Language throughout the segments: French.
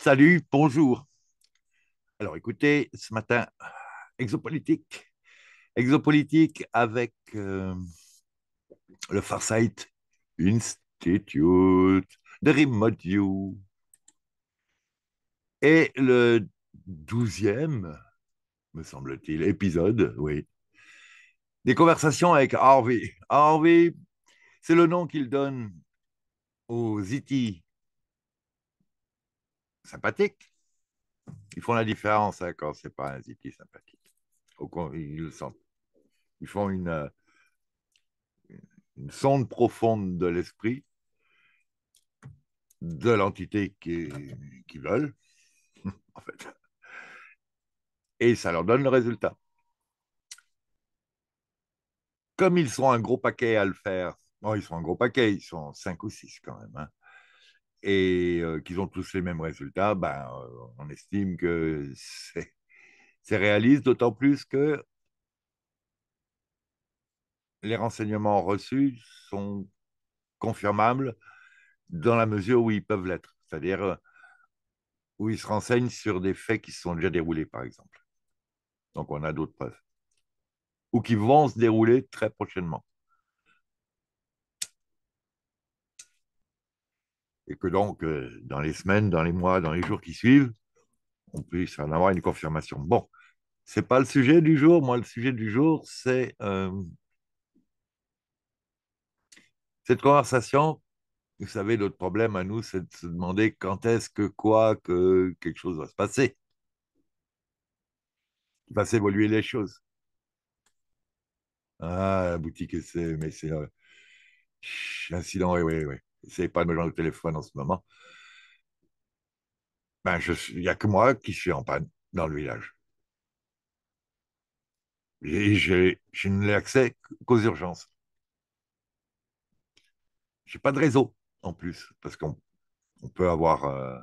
Salut, bonjour. Alors écoutez, ce matin, exopolitique. Exopolitique avec euh, le Farsight Institute, de Remote Et le douzième, me semble-t-il, épisode, oui, des conversations avec Harvey. Harvey, c'est le nom qu'il donne aux IT e sympathiques. Ils font la différence hein, quand c'est pas un ziti sympathique. ils font euh, une, sonde profonde de l'esprit de l'entité qu'ils qui veulent, en fait. Et ça leur donne le résultat. Comme ils sont un gros paquet à le faire, non, oh, ils sont un gros paquet, ils sont cinq ou six quand même. Hein et qu'ils ont tous les mêmes résultats, ben, on estime que c'est, c'est réaliste, d'autant plus que les renseignements reçus sont confirmables dans la mesure où ils peuvent l'être, c'est-à-dire où ils se renseignent sur des faits qui se sont déjà déroulés, par exemple. Donc on a d'autres preuves. Ou qui vont se dérouler très prochainement. et que donc, euh, dans les semaines, dans les mois, dans les jours qui suivent, on puisse en avoir une confirmation. Bon, ce n'est pas le sujet du jour. Moi, le sujet du jour, c'est euh, cette conversation. Vous savez, notre problème à nous, c'est de se demander quand est-ce que quoi, que quelque chose va se passer. Il va s'évoluer les choses. Ah, la boutique, c'est, mais c'est. Euh, incident, oui, oui, oui c'est pas me joindre au téléphone en ce moment, ben il n'y a que moi qui suis en panne dans le village. je n'ai accès qu'aux urgences. Je n'ai pas de réseau en plus, parce qu'on peut avoir. Euh,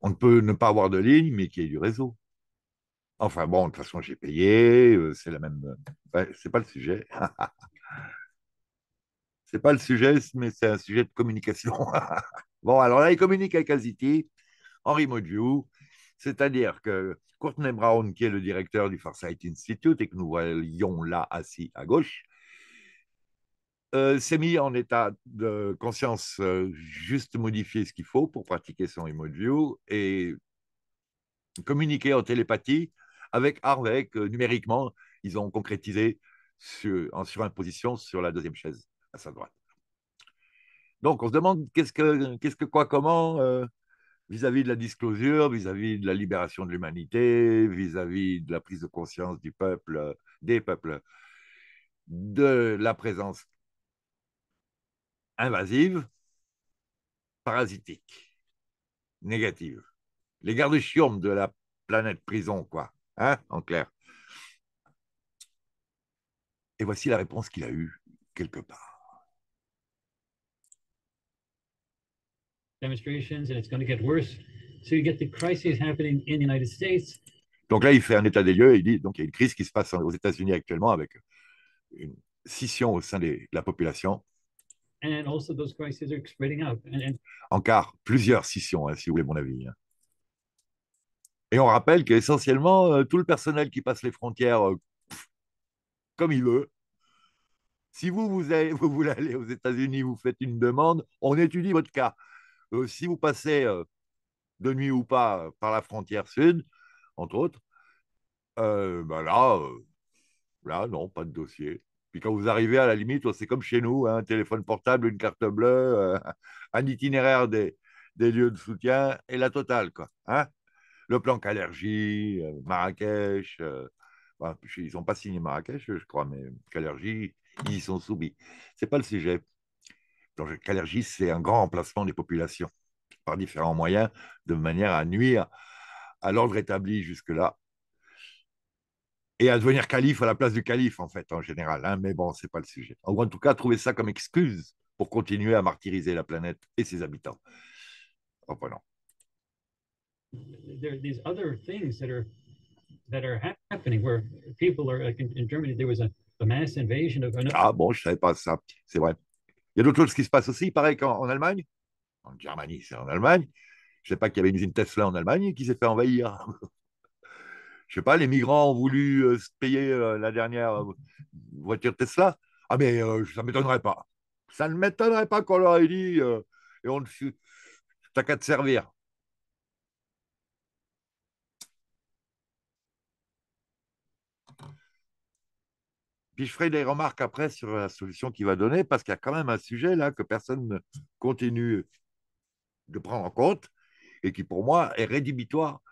on ne peut ne pas avoir de ligne, mais qu'il y ait du réseau. Enfin bon, de toute façon, j'ai payé, euh, c'est la même. Euh, ben, c'est pas le sujet. c'est pas le sujet, mais c'est un sujet de communication. bon, alors là, il communique avec Aziti, remote view, c'est-à-dire que Courtney Brown, qui est le directeur du Farsight Institute et que nous voyons là assis à gauche, euh, s'est mis en état de conscience euh, juste modifier ce qu'il faut pour pratiquer son view et communiquer en télépathie avec Harvey, numériquement, ils ont concrétisé en surimposition sur la deuxième chaise à sa droite. Donc on se demande qu'est-ce que, qu'est-ce que quoi, comment euh, vis-à-vis de la disclosure, vis-à-vis de la libération de l'humanité, vis-à-vis de la prise de conscience du peuple, des peuples, de la présence invasive, parasitique, négative. Les gardes-chiourmes de la planète prison, quoi, hein, en clair. Et voici la réponse qu'il a eue quelque part. Donc là, il fait un état des lieux il dit donc il y a une crise qui se passe aux États-Unis actuellement avec une scission au sein de la population. crises Encore plusieurs scissions, hein, si vous voulez mon avis. Hein. Et on rappelle qu'essentiellement, euh, tout le personnel qui passe les frontières euh, comme il veut, si vous, vous, vous voulez aller aux États-Unis, vous faites une demande, on étudie votre cas. Euh, si vous passez euh, de nuit ou pas euh, par la frontière sud, entre autres, bah là, non, pas de dossier. Puis quand vous arrivez à la limite, oh, c'est comme chez nous, un hein, téléphone portable, une carte bleue, un itinéraire des, lieux de soutien et la totale, quoi. Hein. le plan Calergie, Marrakech, bah, ils n'ont pas signé Marrakech, je crois, mais Calergie, ils y sont soumis. Ce n'est pas le sujet l'allergie c'est un grand emplacement des populations par différents moyens, de manière à nuire à l'ordre établi jusque-là et à devenir calife à la place du calife, en fait, en général. Hein, mais bon, ce n'est pas le sujet. En tout cas, trouver ça comme excuse pour continuer à martyriser la planète et ses habitants. Ah bon, je savais pas ça. C'est vrai. Il y a d'autres choses qui se passent aussi, pareil qu'en Allemagne, en Germanie, c'est en Allemagne. Je ne sais pas qu'il y avait une usine Tesla en Allemagne qui s'est fait envahir. Je ne sais pas, les migrants ont voulu euh, se payer euh, la dernière euh, voiture Tesla. Ah, mais ça ne m'étonnerait pas. Ça ne m'étonnerait pas qu'on leur ait dit et on ne t'as qu'à te servir. Puis je ferai des remarques après sur la solution qu'il va donner, parce qu'il y a quand même un sujet là que personne ne continue de prendre en compte et qui, pour moi, est rédhibitoire.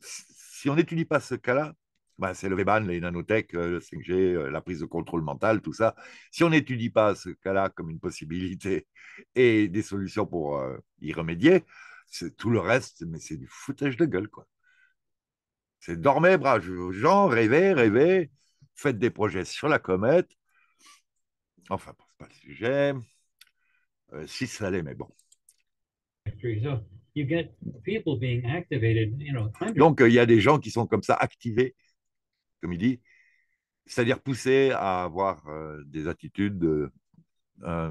Si on n'étudie pas ce cas-là, ben, c'est le Weban, les nanotech, euh, le 5G, euh, la prise de contrôle mental, tout ça. Si on n'étudie pas ce cas-là comme une possibilité et des solutions pour euh, y remédier, c'est tout le reste, mais c'est du foutage de gueule, quoi. C'est dormir, bras, gens, rêver, rêver, faites des projets sur la comète. Enfin, n'est pas le sujet. Euh, si ça l'est, mais bon. Donc, euh, il y a des gens qui sont comme ça activés, comme il dit, c'est-à-dire poussés à avoir euh, des attitudes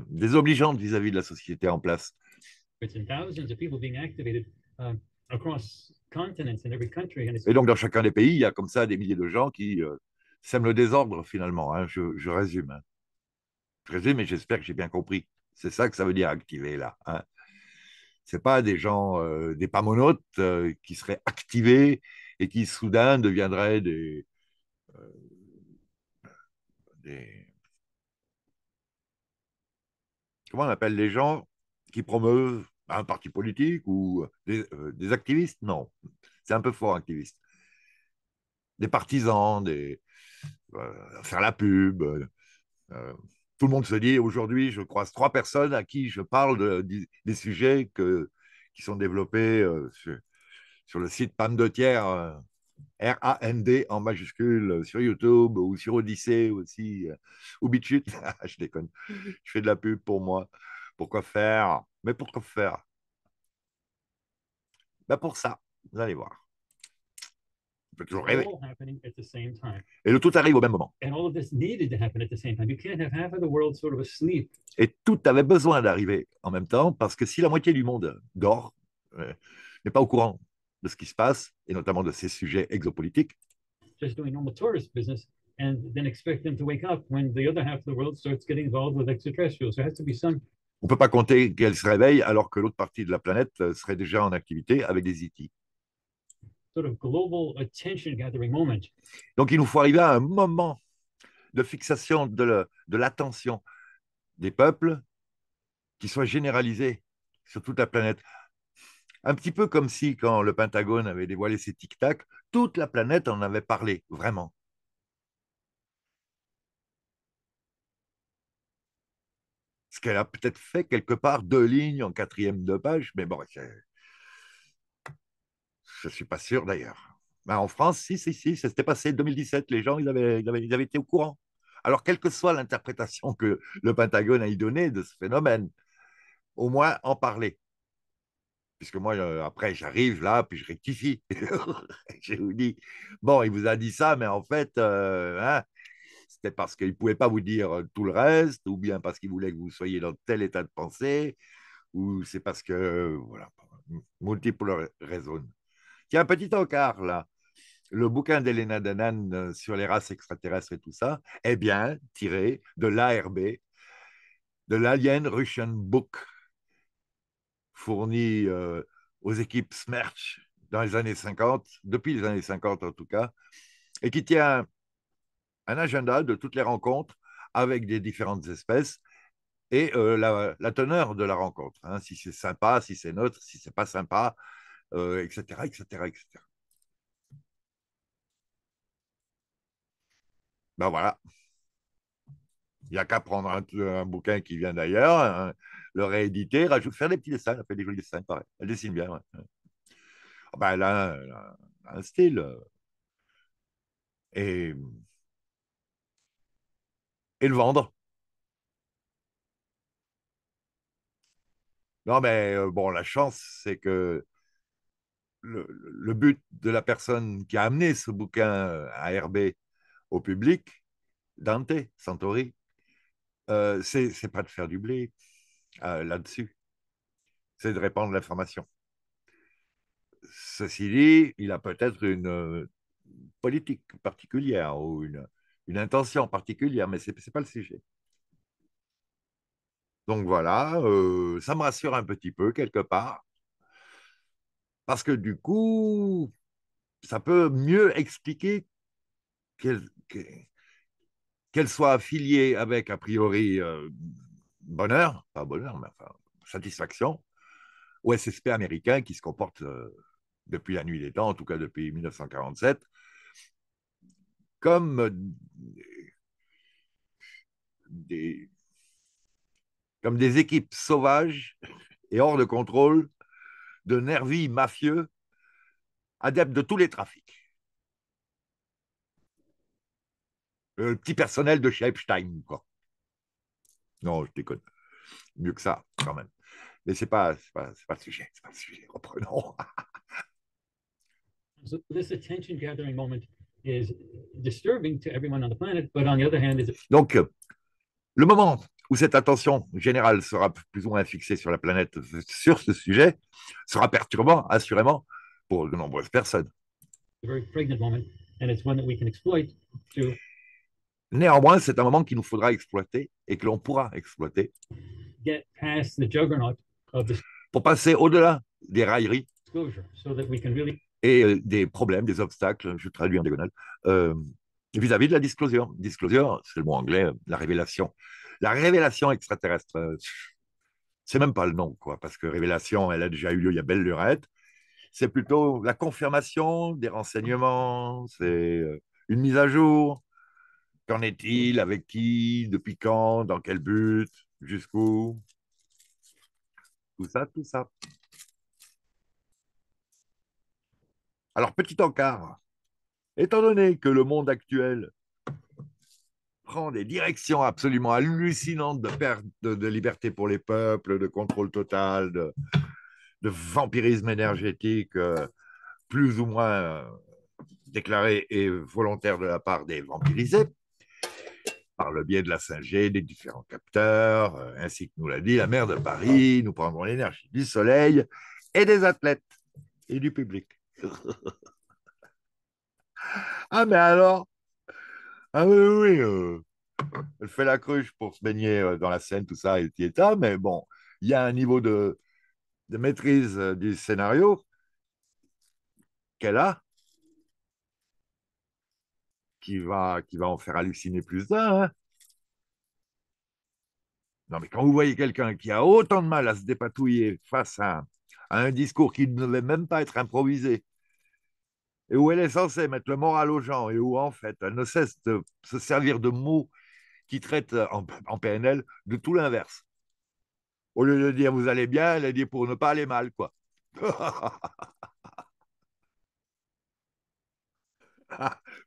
désobligeantes vis-à-vis -vis de la société en place. Et donc, dans chacun des pays, il y a comme ça des milliers de gens qui sème le désordre finalement. Hein, je, résume. Hein. Je résume et j'espère que j'ai bien compris. C'est ça que ça veut dire activer là. Hein. C'est pas des gens, euh, des pamonotes euh, qui seraient activés et qui soudain deviendraient euh, des, comment on appelle les gens qui promeuvent un parti politique ou des, des activistes Non, c'est un peu fort activiste. Des partisans, des, euh, faire la pub. Euh, euh, tout le monde se dit, aujourd'hui, je croise trois personnes à qui je parle des sujets que, qui sont développés sur, le site PAM de tiers. R-A-N-D en majuscule sur YouTube ou sur Odyssée aussi, ou BitChute. je déconne. Mhm. Je fais de la pub pour moi. Pourquoi faire Mais pourquoi faire ben, Pour ça, vous allez voir. Et le tout arrive au même moment. Et tout avait besoin d'arriver en même temps, parce que si la moitié du monde dort, euh, n'est pas au courant de ce qui se passe, et notamment de ces sujets exopolitiques, on ne peut pas compter qu'elle se réveille alors que l'autre partie de la planète euh, serait déjà en activité avec des itis e donc il nous faut arriver à un moment de fixation de l'attention des peuples qui soit généralisé sur toute la planète. Un petit peu comme si, quand le Pentagone avait dévoilé ses tic-tac, toute la planète en avait parlé, vraiment. Ce qu'elle a peut-être fait quelque part, deux lignes en quatrième de page, mais bon, c'est je ne suis pas sûr d'ailleurs. Ben, en France, si, si, si, ça s'était passé en 2017. Les gens, ils avaient, ils avaient, été au courant. Alors, quelle que soit l'interprétation que le Pentagone a y donnée de ce phénomène, au moins en parler. Puisque moi, euh, après, j'arrive là, puis je rectifie. je vous dis, bon, il vous a dit ça, mais en fait, euh, hein, c'était parce qu'il ne pouvait pas vous dire euh, tout le reste, ou bien parce qu'il voulait que vous soyez dans tel état de pensée, ou c'est parce que, voilà, multiple raisons. Il y a un petit encart là. Le bouquin d'Elena Danan euh, sur les races extraterrestres et tout ça est bien tiré de l'ARB, de l'Alien Russian Book, fourni euh, aux équipes Smerch dans les années 50, depuis les années 50 en tout cas, et qui tient un agenda de toutes les rencontres avec des différentes espèces et euh, la, teneur de la rencontre. Hein. si c'est sympa, si c'est neutre, si c'est pas sympa, etc., etc., etc. Ben voilà. Il n'y a qu'à prendre un, bouquin qui vient d'ailleurs, hein, le rééditer, faire des petits dessins. Elle des jolis dessins, pareil. Elle dessine bien. Ah ben, elle, a un, style. Et, et le vendre. Non, mais euh, bon, la chance, c'est que le, but de la personne qui a amené ce bouquin euh, à Rb au public, Dante Santori, euh, c'est pas de faire du blé euh, là-dessus, c'est de répandre l'information. Ceci dit, il a peut-être une euh, politique particulière ou une, intention particulière, mais ce n'est pas le sujet. Donc voilà, ça me rassure un petit peu quelque part. Parce que du coup, ça peut mieux expliquer qu'elle soit affiliée avec, a priori, euh, bonheur, pas bonheur, mais enfin, satisfaction, au SSP américain qui se comporte euh, depuis la nuit des temps, en tout cas depuis 1947, euh, comme des équipes sauvages et hors de contrôle de nervis mafieux, adepte de tous les trafics. Le euh, petit personnel de chez Epstein, quoi. Non, je déconne. Mieux que ça, quand même. Mais ce n'est pas, pas, pas, le sujet. C'est pas le sujet. Reprenons. so this attention gathering moment is disturbing to everyone on the planet, but on the other hand, is... Donc, euh, le moment où cette attention générale sera plus ou moins fixée sur la planète sur ce sujet, sera perturbant, assurément, pour de nombreuses personnes. Néanmoins, c'est un moment qu'il nous faudra exploiter et que l'on pourra exploiter pour passer au-delà des railleries et euh, des problèmes, des obstacles, je traduis en diagonale, euh, vis-à-vis -vis de la disclosure. Disclosure, c'est le mot anglais, euh, la révélation. La révélation extraterrestre, euh, c'est même pas le nom, quoi, parce que révélation, elle a déjà eu lieu il y a belle lurette. C'est plutôt la confirmation des renseignements, c'est euh, une mise à jour. Qu'en est-il Avec qui Depuis quand Dans quel but Jusqu'où Tout ça, tout ça. Alors, petit encart. Étant donné que le monde actuel prend des directions absolument hallucinantes de perte de, liberté pour les peuples, de contrôle total, de, vampirisme énergétique, euh, plus ou moins euh, déclaré et volontaire de la part des vampirisés, par le biais de la 5G, des différents capteurs, euh, ainsi que nous l'a dit la maire de Paris, nous prendrons l'énergie du soleil et des athlètes et du public. ah mais alors, ah oui, oui, euh, elle fait la cruche pour se baigner euh, dans la scène, tout ça, et mais bon, il y a un niveau de, de maîtrise euh, du scénario qu'elle a qui va, qui va en faire halluciner plus d'un. Hein. Non, mais quand vous voyez quelqu'un qui a autant de mal à se dépatouiller face à, à un discours qui ne devait même pas être improvisé, et où elle est censée mettre le moral aux gens et où en fait elle ne cesse de se servir de mots qui traitent euh, en, PNL de tout l'inverse. Au lieu de dire vous allez bien, elle a dit pour ne pas aller mal, quoi.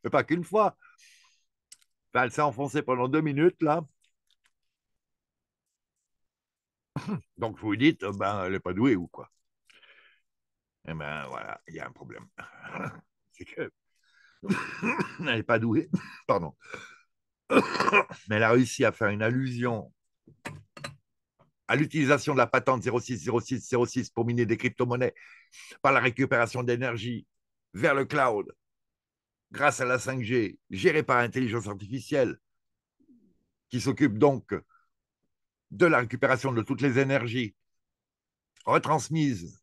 Mais pas qu'une fois. elle s'est enfoncée pendant deux minutes, là. Donc vous vous dites, euh, ben, elle n'est pas douée ou quoi. Eh bien, voilà, il y a un problème. elle n'est pas douée, pardon. Mais elle a réussi à faire une allusion à l'utilisation de la patente 060606 pour miner des crypto-monnaies par la récupération d'énergie vers le cloud grâce à la 5G gérée par l'intelligence artificielle qui s'occupe donc de la récupération de toutes les énergies retransmises,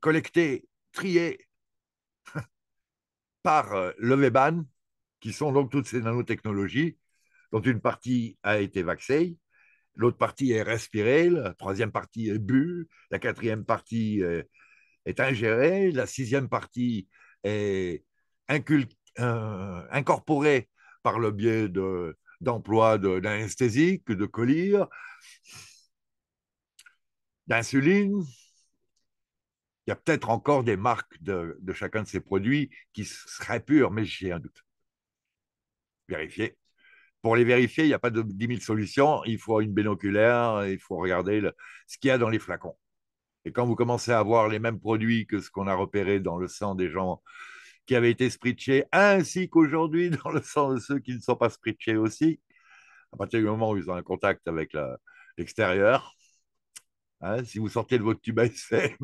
collectées, triées par euh, le Weban, qui sont donc toutes ces nanotechnologies, dont une partie a été vaccinée, l'autre partie est respirée, la troisième partie est bu, la quatrième partie euh, est, ingérée, la sixième partie est euh, incorporée par le biais d'emplois d'anesthésiques, de, de d'insuline, il y a peut-être encore des marques de, chacun de ces produits qui seraient pures, mais j'ai un doute. Vérifier. Pour les vérifier, il n'y a pas de 10 000 solutions. Il faut une binoculaire, il faut regarder ce qu'il y a dans les flacons. Et quand vous commencez à voir les mêmes produits que ce qu'on a repéré dans le sang des gens qui avaient été spritchés, ainsi qu'aujourd'hui dans le sang de ceux qui ne sont pas spritchés aussi, à partir du moment où ils ont un contact avec l'extérieur, Hein, si vous sortez de votre tube ASM.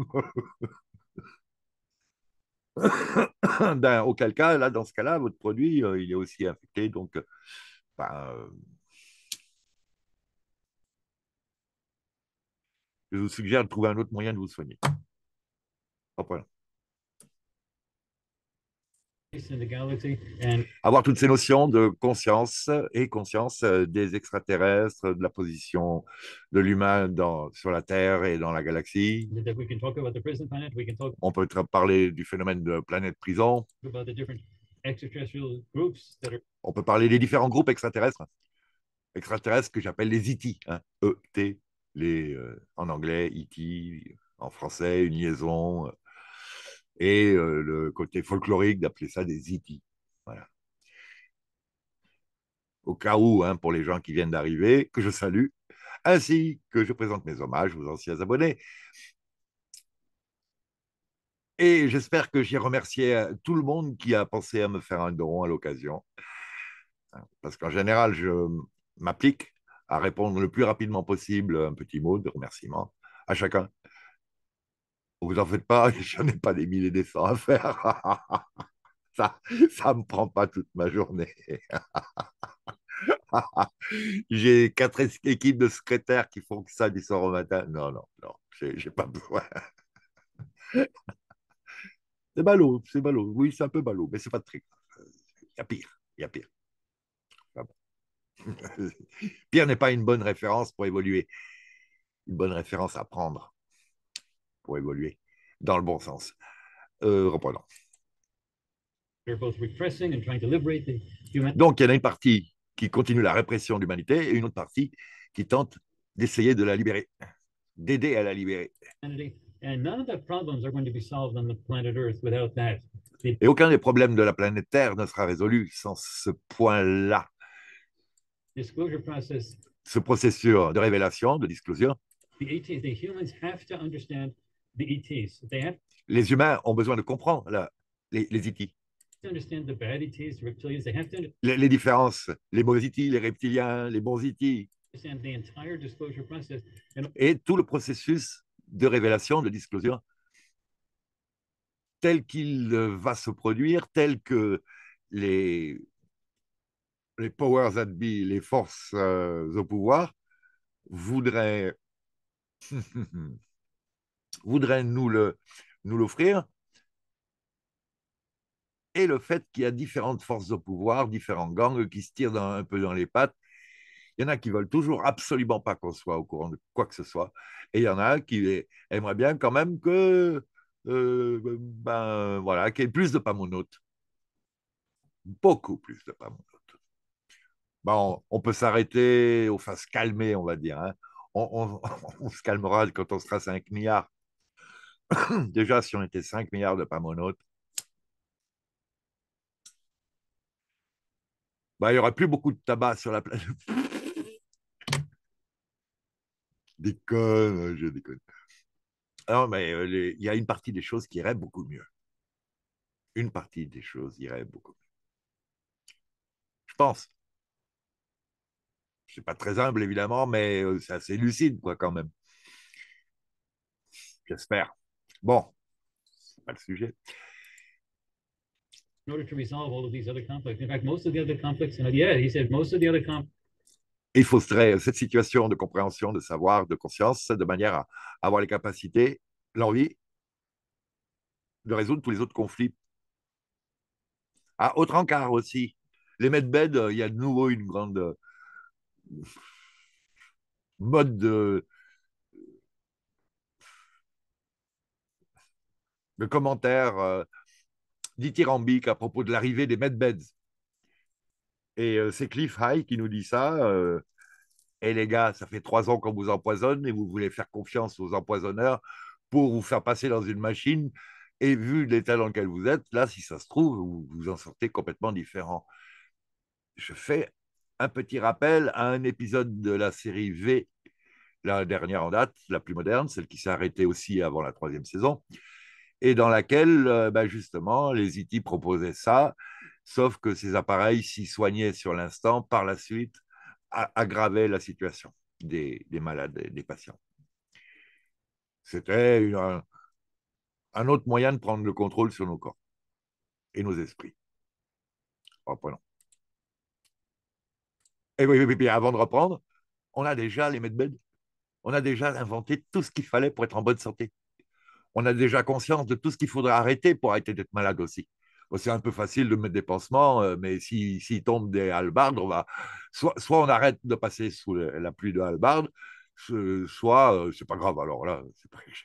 ben, auquel cas, là, dans ce cas-là, votre produit, euh, il est aussi infecté. Donc, euh, ben, euh, je vous suggère de trouver un autre moyen de vous soigner. Au avoir toutes ces notions de conscience et conscience euh, des extraterrestres, de la position de l'humain sur la Terre et dans la galaxie. On peut parler du phénomène de planète prison. On peut parler des différents groupes extraterrestres, extraterrestres que j'appelle les IT, e ET, hein. e les, euh, en anglais, IT, e en français, une liaison et euh, le côté folklorique d'appeler ça des itis. E voilà. Au cas où, hein, pour les gens qui viennent d'arriver, que je salue, ainsi que je présente mes hommages aux anciens abonnés. Et j'espère que j'ai remercié euh, tout le monde qui a pensé à me faire un don à l'occasion. Parce qu'en général, je m'applique à répondre le plus rapidement possible un petit mot de remerciement à chacun. Vous en faites pas, je ai pas des milliers des cents à faire. ça ne me prend pas toute ma journée. J'ai quatre équipes de secrétaires qui font que ça du soir au matin. Non, non, non, j'ai pas besoin. c'est ballot, c'est ballot. Oui, c'est un peu ballot, mais c'est pas très grave. Il y a pire, il y a pire. Ah pire n'est pas une bonne référence pour évoluer. Une bonne référence à prendre pour évoluer dans le bon sens. Euh, reprenons. Donc, il y en a une partie qui continue la répression de l'humanité et une autre partie qui tente d'essayer de la libérer, d'aider à la libérer. Et aucun des problèmes de la planète Terre ne sera résolu sans ce point-là. Ce processus de révélation, de disclosure, E les humains ont besoin de comprendre les, e les Les, différences, les mauvais it e les reptiliens, les bons ETs. Et tout le processus de révélation, de disclosure, tel qu'il va se produire, tel que les, les powers that be, les forces euh, au pouvoir, voudraient voudraient nous le nous l'offrir, et le fait qu'il y a différentes forces de pouvoir, différents gangs qui se tirent un peu dans les pattes. Il y en a qui veulent toujours absolument pas qu'on soit au courant de quoi que ce soit, et il y en a qui aimeraient bien quand même que euh, ben voilà, qu'il y ait plus de pamonotes, beaucoup plus de pamonotes. Bon, on peut s'arrêter, enfin se calmer, on va dire. Hein. On, on, se calmera quand on sera 5 milliards. Déjà, si on était 5 milliards de pamonautes, bah, il n'y aurait plus beaucoup de tabac sur la planète. déconne, hein, je déconne. Non, mais euh, il y a une partie des choses qui irait beaucoup mieux. Une partie des choses irait beaucoup mieux. Je pense. C'est pas très humble, évidemment, mais euh, c'est assez lucide, quoi, quand même. J'espère. Bon, c'est pas le sujet. Il faudrait cette situation de compréhension, de savoir, de conscience, de manière à avoir les capacités, l'envie de résoudre tous les autres conflits. Ah, autre encart aussi. Les medbed, euh, il y a de nouveau une grande euh, mode de, le commentaire euh, dithyrambique à propos de l'arrivée des Medbeds. Et euh, c'est Cliff High qui nous dit ça. et euh, eh, les gars, ça fait trois ans qu'on vous empoisonne et vous voulez faire confiance aux empoisonneurs pour vous faire passer dans une machine. Et vu l'état dans lequel vous êtes, là, si ça se trouve, vous, vous en sortez complètement différent. Je fais un petit rappel à un épisode de la série V, la dernière en date, la plus moderne, celle qui s'est arrêtée aussi avant la troisième saison, et dans laquelle, euh, bah, justement, les IT proposaient ça, sauf que ces appareils s'y soignaient sur l'instant, par la suite, aggravaient la situation des, malades, des patients. C'était un, autre moyen de prendre le contrôle sur nos corps et nos esprits. Reprenons. Et oui, oui, avant de reprendre, on a déjà les medbed, on a déjà inventé tout ce qu'il fallait pour être en bonne santé on a déjà conscience de tout ce qu'il faudrait arrêter pour arrêter d'être malade aussi. c'est un peu facile de mettre des pansements, euh, mais s'il si, tombe des halbardes, on va... soit, on arrête de passer sous la pluie de halbardes, soit euh, c'est pas grave, alors là,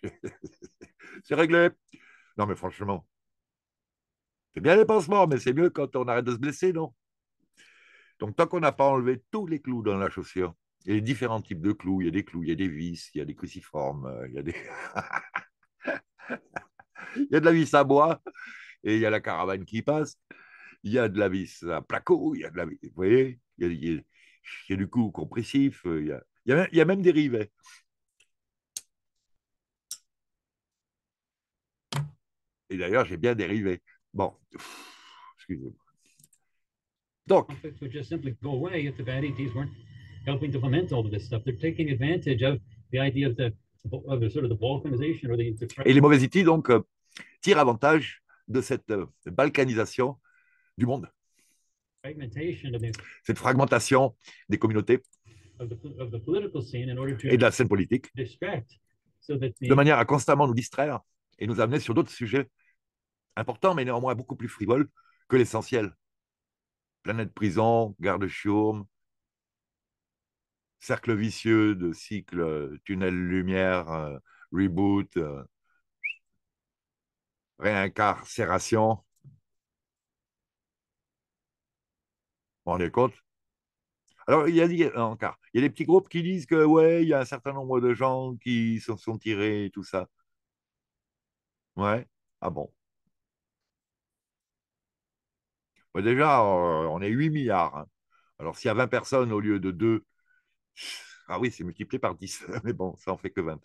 c'est réglé. Non, mais franchement, c'est bien les pansements, mais c'est mieux quand on arrête de se blesser, non Donc, tant qu'on n'a pas enlevé tous les clous dans la chaussure, il y a différents types de clous, il y a des clous, il y a des vis, il y a des cruciformes, euh, il y a des. Ah, ah, ah. il y a de la vis à bois et il y a la caravane qui passe. Il y a de la vis à placo, il y a de la vis, vous voyez, il y, a, du coup compressif, euh, il y a, il y a même, dérivé des rivets. Et d'ailleurs, j'ai bien dérivé. Bon, excusez-moi. Donc. Et les mauvaises itis donc, euh, tirent avantage de cette euh, balkanisation du monde, cette fragmentation des communautés et de la scène politique, de manière à constamment nous distraire et nous amener sur d'autres sujets importants, mais néanmoins beaucoup plus frivoles que l'essentiel. Planète prison, garde chiourme, cercle vicieux de cycle euh, tunnel-lumière, euh, reboot, euh, réincarcération. On est compte Alors, il y, a, il y a des petits groupes qui disent que, ouais, il y a un certain nombre de gens qui se sont tirés tout ça. Ouais, ah bon. Bah, déjà, on est 8 milliards. Hein. Alors, s'il y a 20 personnes au lieu de 2 ah oui, c'est multiplié par 10, mais bon, ça en fait que 20.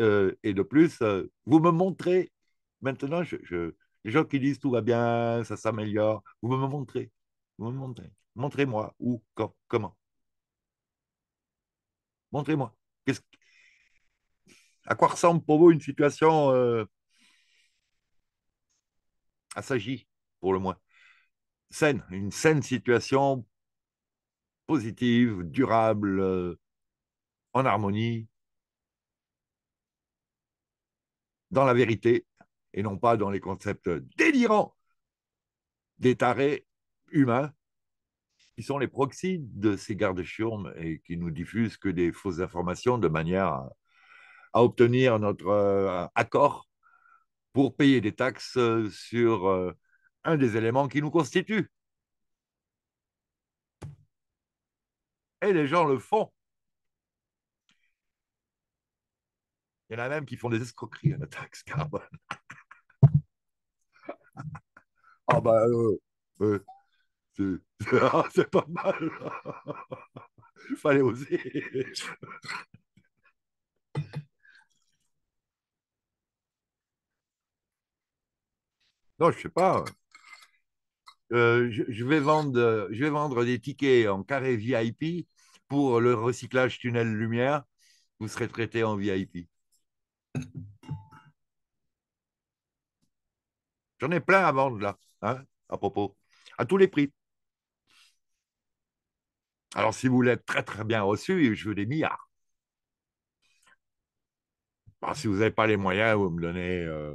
Euh, et de plus, euh, vous me montrez, maintenant, je, les gens qui disent tout va bien, ça s'améliore, vous me montrez, vous me montrez, montrez-moi où, quand, comment. Montrez-moi. À quoi ressemble pour vous une situation euh, assagie, pour le moins Saine, une saine situation positive, durable, euh, en harmonie, dans la vérité et non pas dans les concepts délirants des tarés humains qui sont les proxys de ces gardes chiourmes et qui nous diffusent que des fausses informations de manière à, obtenir notre euh, accord pour payer des taxes euh, sur un des éléments qui nous constituent. les gens le font. Il y en a même qui font des escroqueries à la taxe carbone. ah ben, c'est, pas mal. Il fallait oser. non, je sais pas. Euh, je, vais vendre, je vais vendre des tickets en carré VIP pour le recyclage tunnel lumière, vous serez traité en VIP. J'en ai plein à vendre là, hein, à propos, à tous les prix. Alors, si vous l'êtes très très bien reçu, je veux des milliards. Bah, si vous n'avez pas les moyens, vous me donnez euh,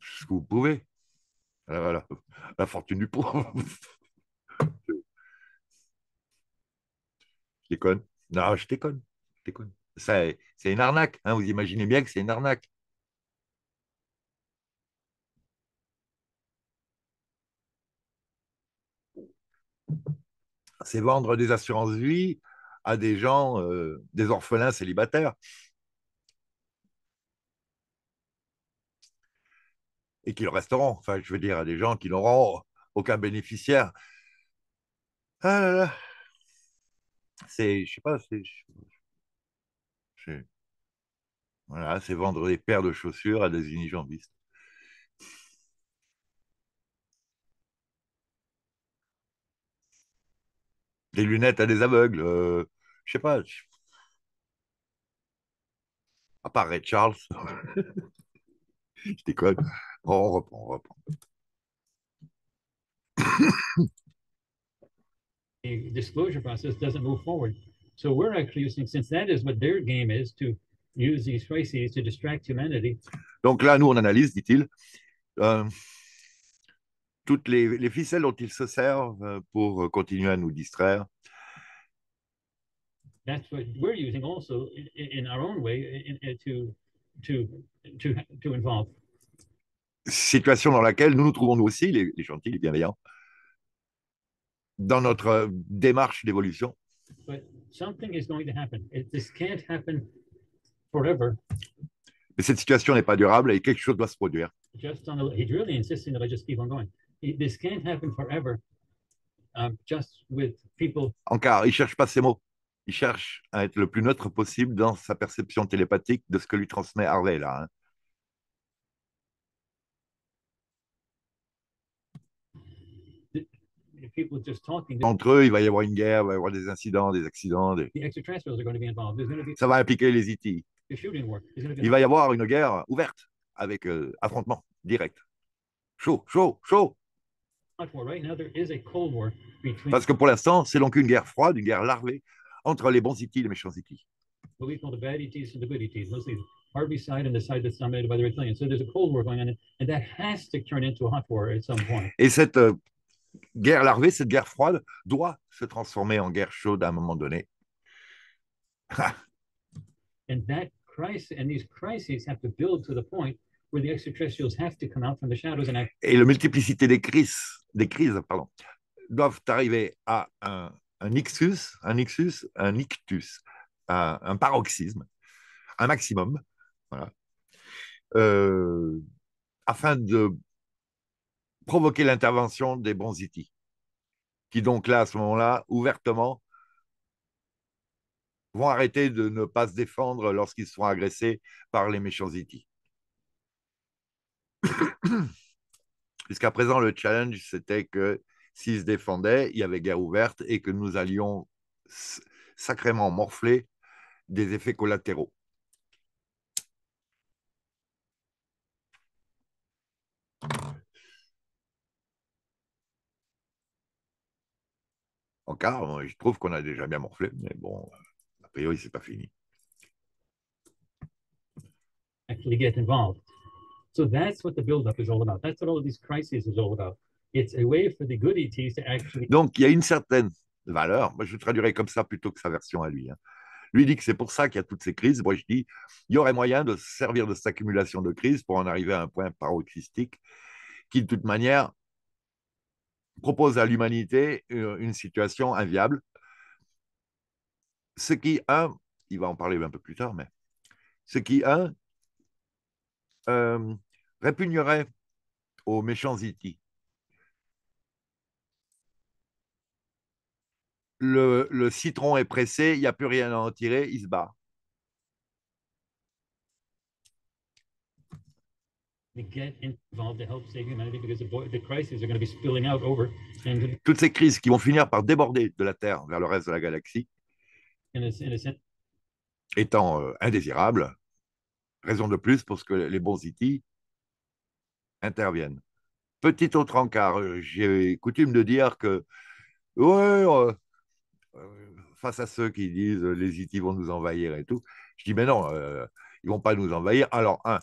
ce que vous pouvez. La, la fortune du pauvre. Non, je déconne. C'est une arnaque. Hein, vous imaginez bien que c'est une arnaque. C'est vendre des assurances-vie à des gens, euh, des orphelins célibataires. Et qui le resteront. Enfin, je veux dire, à des gens qui n'auront aucun bénéficiaire. Ah là là c'est, je sais pas, c'est, voilà, c'est vendre des paires de chaussures à des unijambistes. Des lunettes à des aveugles, euh, je sais pas. À part Ray Charles, je déconne. on reprend, on reprend disclosure process doesn't move forward. So we're actually using, since that is what their game is, to use these crises to distract humanity. Donc là, nous, on analyse, dit-il, euh, toutes les, les, ficelles dont ils se servent euh, pour euh, continuer à nous distraire. That's what we're using also in, in our own way in, in, to, to, to, to involve. Situation dans laquelle nous nous trouvons nous aussi, les, les gentils, les bienveillants dans notre euh, démarche d'évolution. Mais cette situation n'est pas durable et quelque chose doit se produire. Encore, um, il cherche pas ces mots. Il cherche à être le plus neutre possible dans sa perception télépathique de ce que lui transmet Harvey là. Hein. Entre eux, il va y avoir une guerre, il va y avoir des incidents, des accidents. Ça va impliquer les IT. E il va y avoir une guerre ouverte avec euh, affrontement direct. Chaud, chaud, chaud. Parce que pour l'instant, c'est donc une guerre froide, une guerre larvée entre les bons IT e et les méchants IT. E et cette euh, guerre larvée, cette guerre froide, doit se transformer en guerre chaude à un moment donné. Et la multiplicité des crises, des crises, pardon, doivent arriver à un, un un nixus, un ictus, un, paroxysme, un maximum, voilà, euh, afin de provoquer l'intervention des bons Bronziti, qui donc là, à ce moment-là, ouvertement, vont arrêter de ne pas se défendre lorsqu'ils sont agressés par les méchants Ziti. Jusqu'à présent, le challenge, c'était que s'ils se défendaient, il y avait guerre ouverte et que nous allions sacrément morfler des effets collatéraux. en Je hein, trouve qu'on a déjà bien morflé, mais bon, a priori, c'est pas fini. Donc, il y a une certaine valeur. Moi, je traduirais comme ça plutôt que sa version à lui. Hein. Lui dit que c'est pour ça qu'il y a toutes ces crises. Moi, je dis, il y aurait moyen de servir de cette accumulation de crises pour en arriver à un point paroxystique qui, de toute manière, propose à l'humanité euh, une situation inviable. Ce qui, un, il va en parler un peu plus tard, mais ce qui, un, euh, répugnerait aux méchants itis. Le, citron est pressé, il n'y a plus rien à en tirer, il se bat. Toutes ces crises qui vont finir par déborder de la Terre vers le reste de la galaxie étant euh, indésirables, raison de plus pour ce que les bons IT e interviennent. Petit autre encart, euh, j'ai coutume de dire que, euh, face à ceux qui disent les IT e vont nous envahir et tout, je dis, mais non, ils vont pas nous envahir. Alors, un,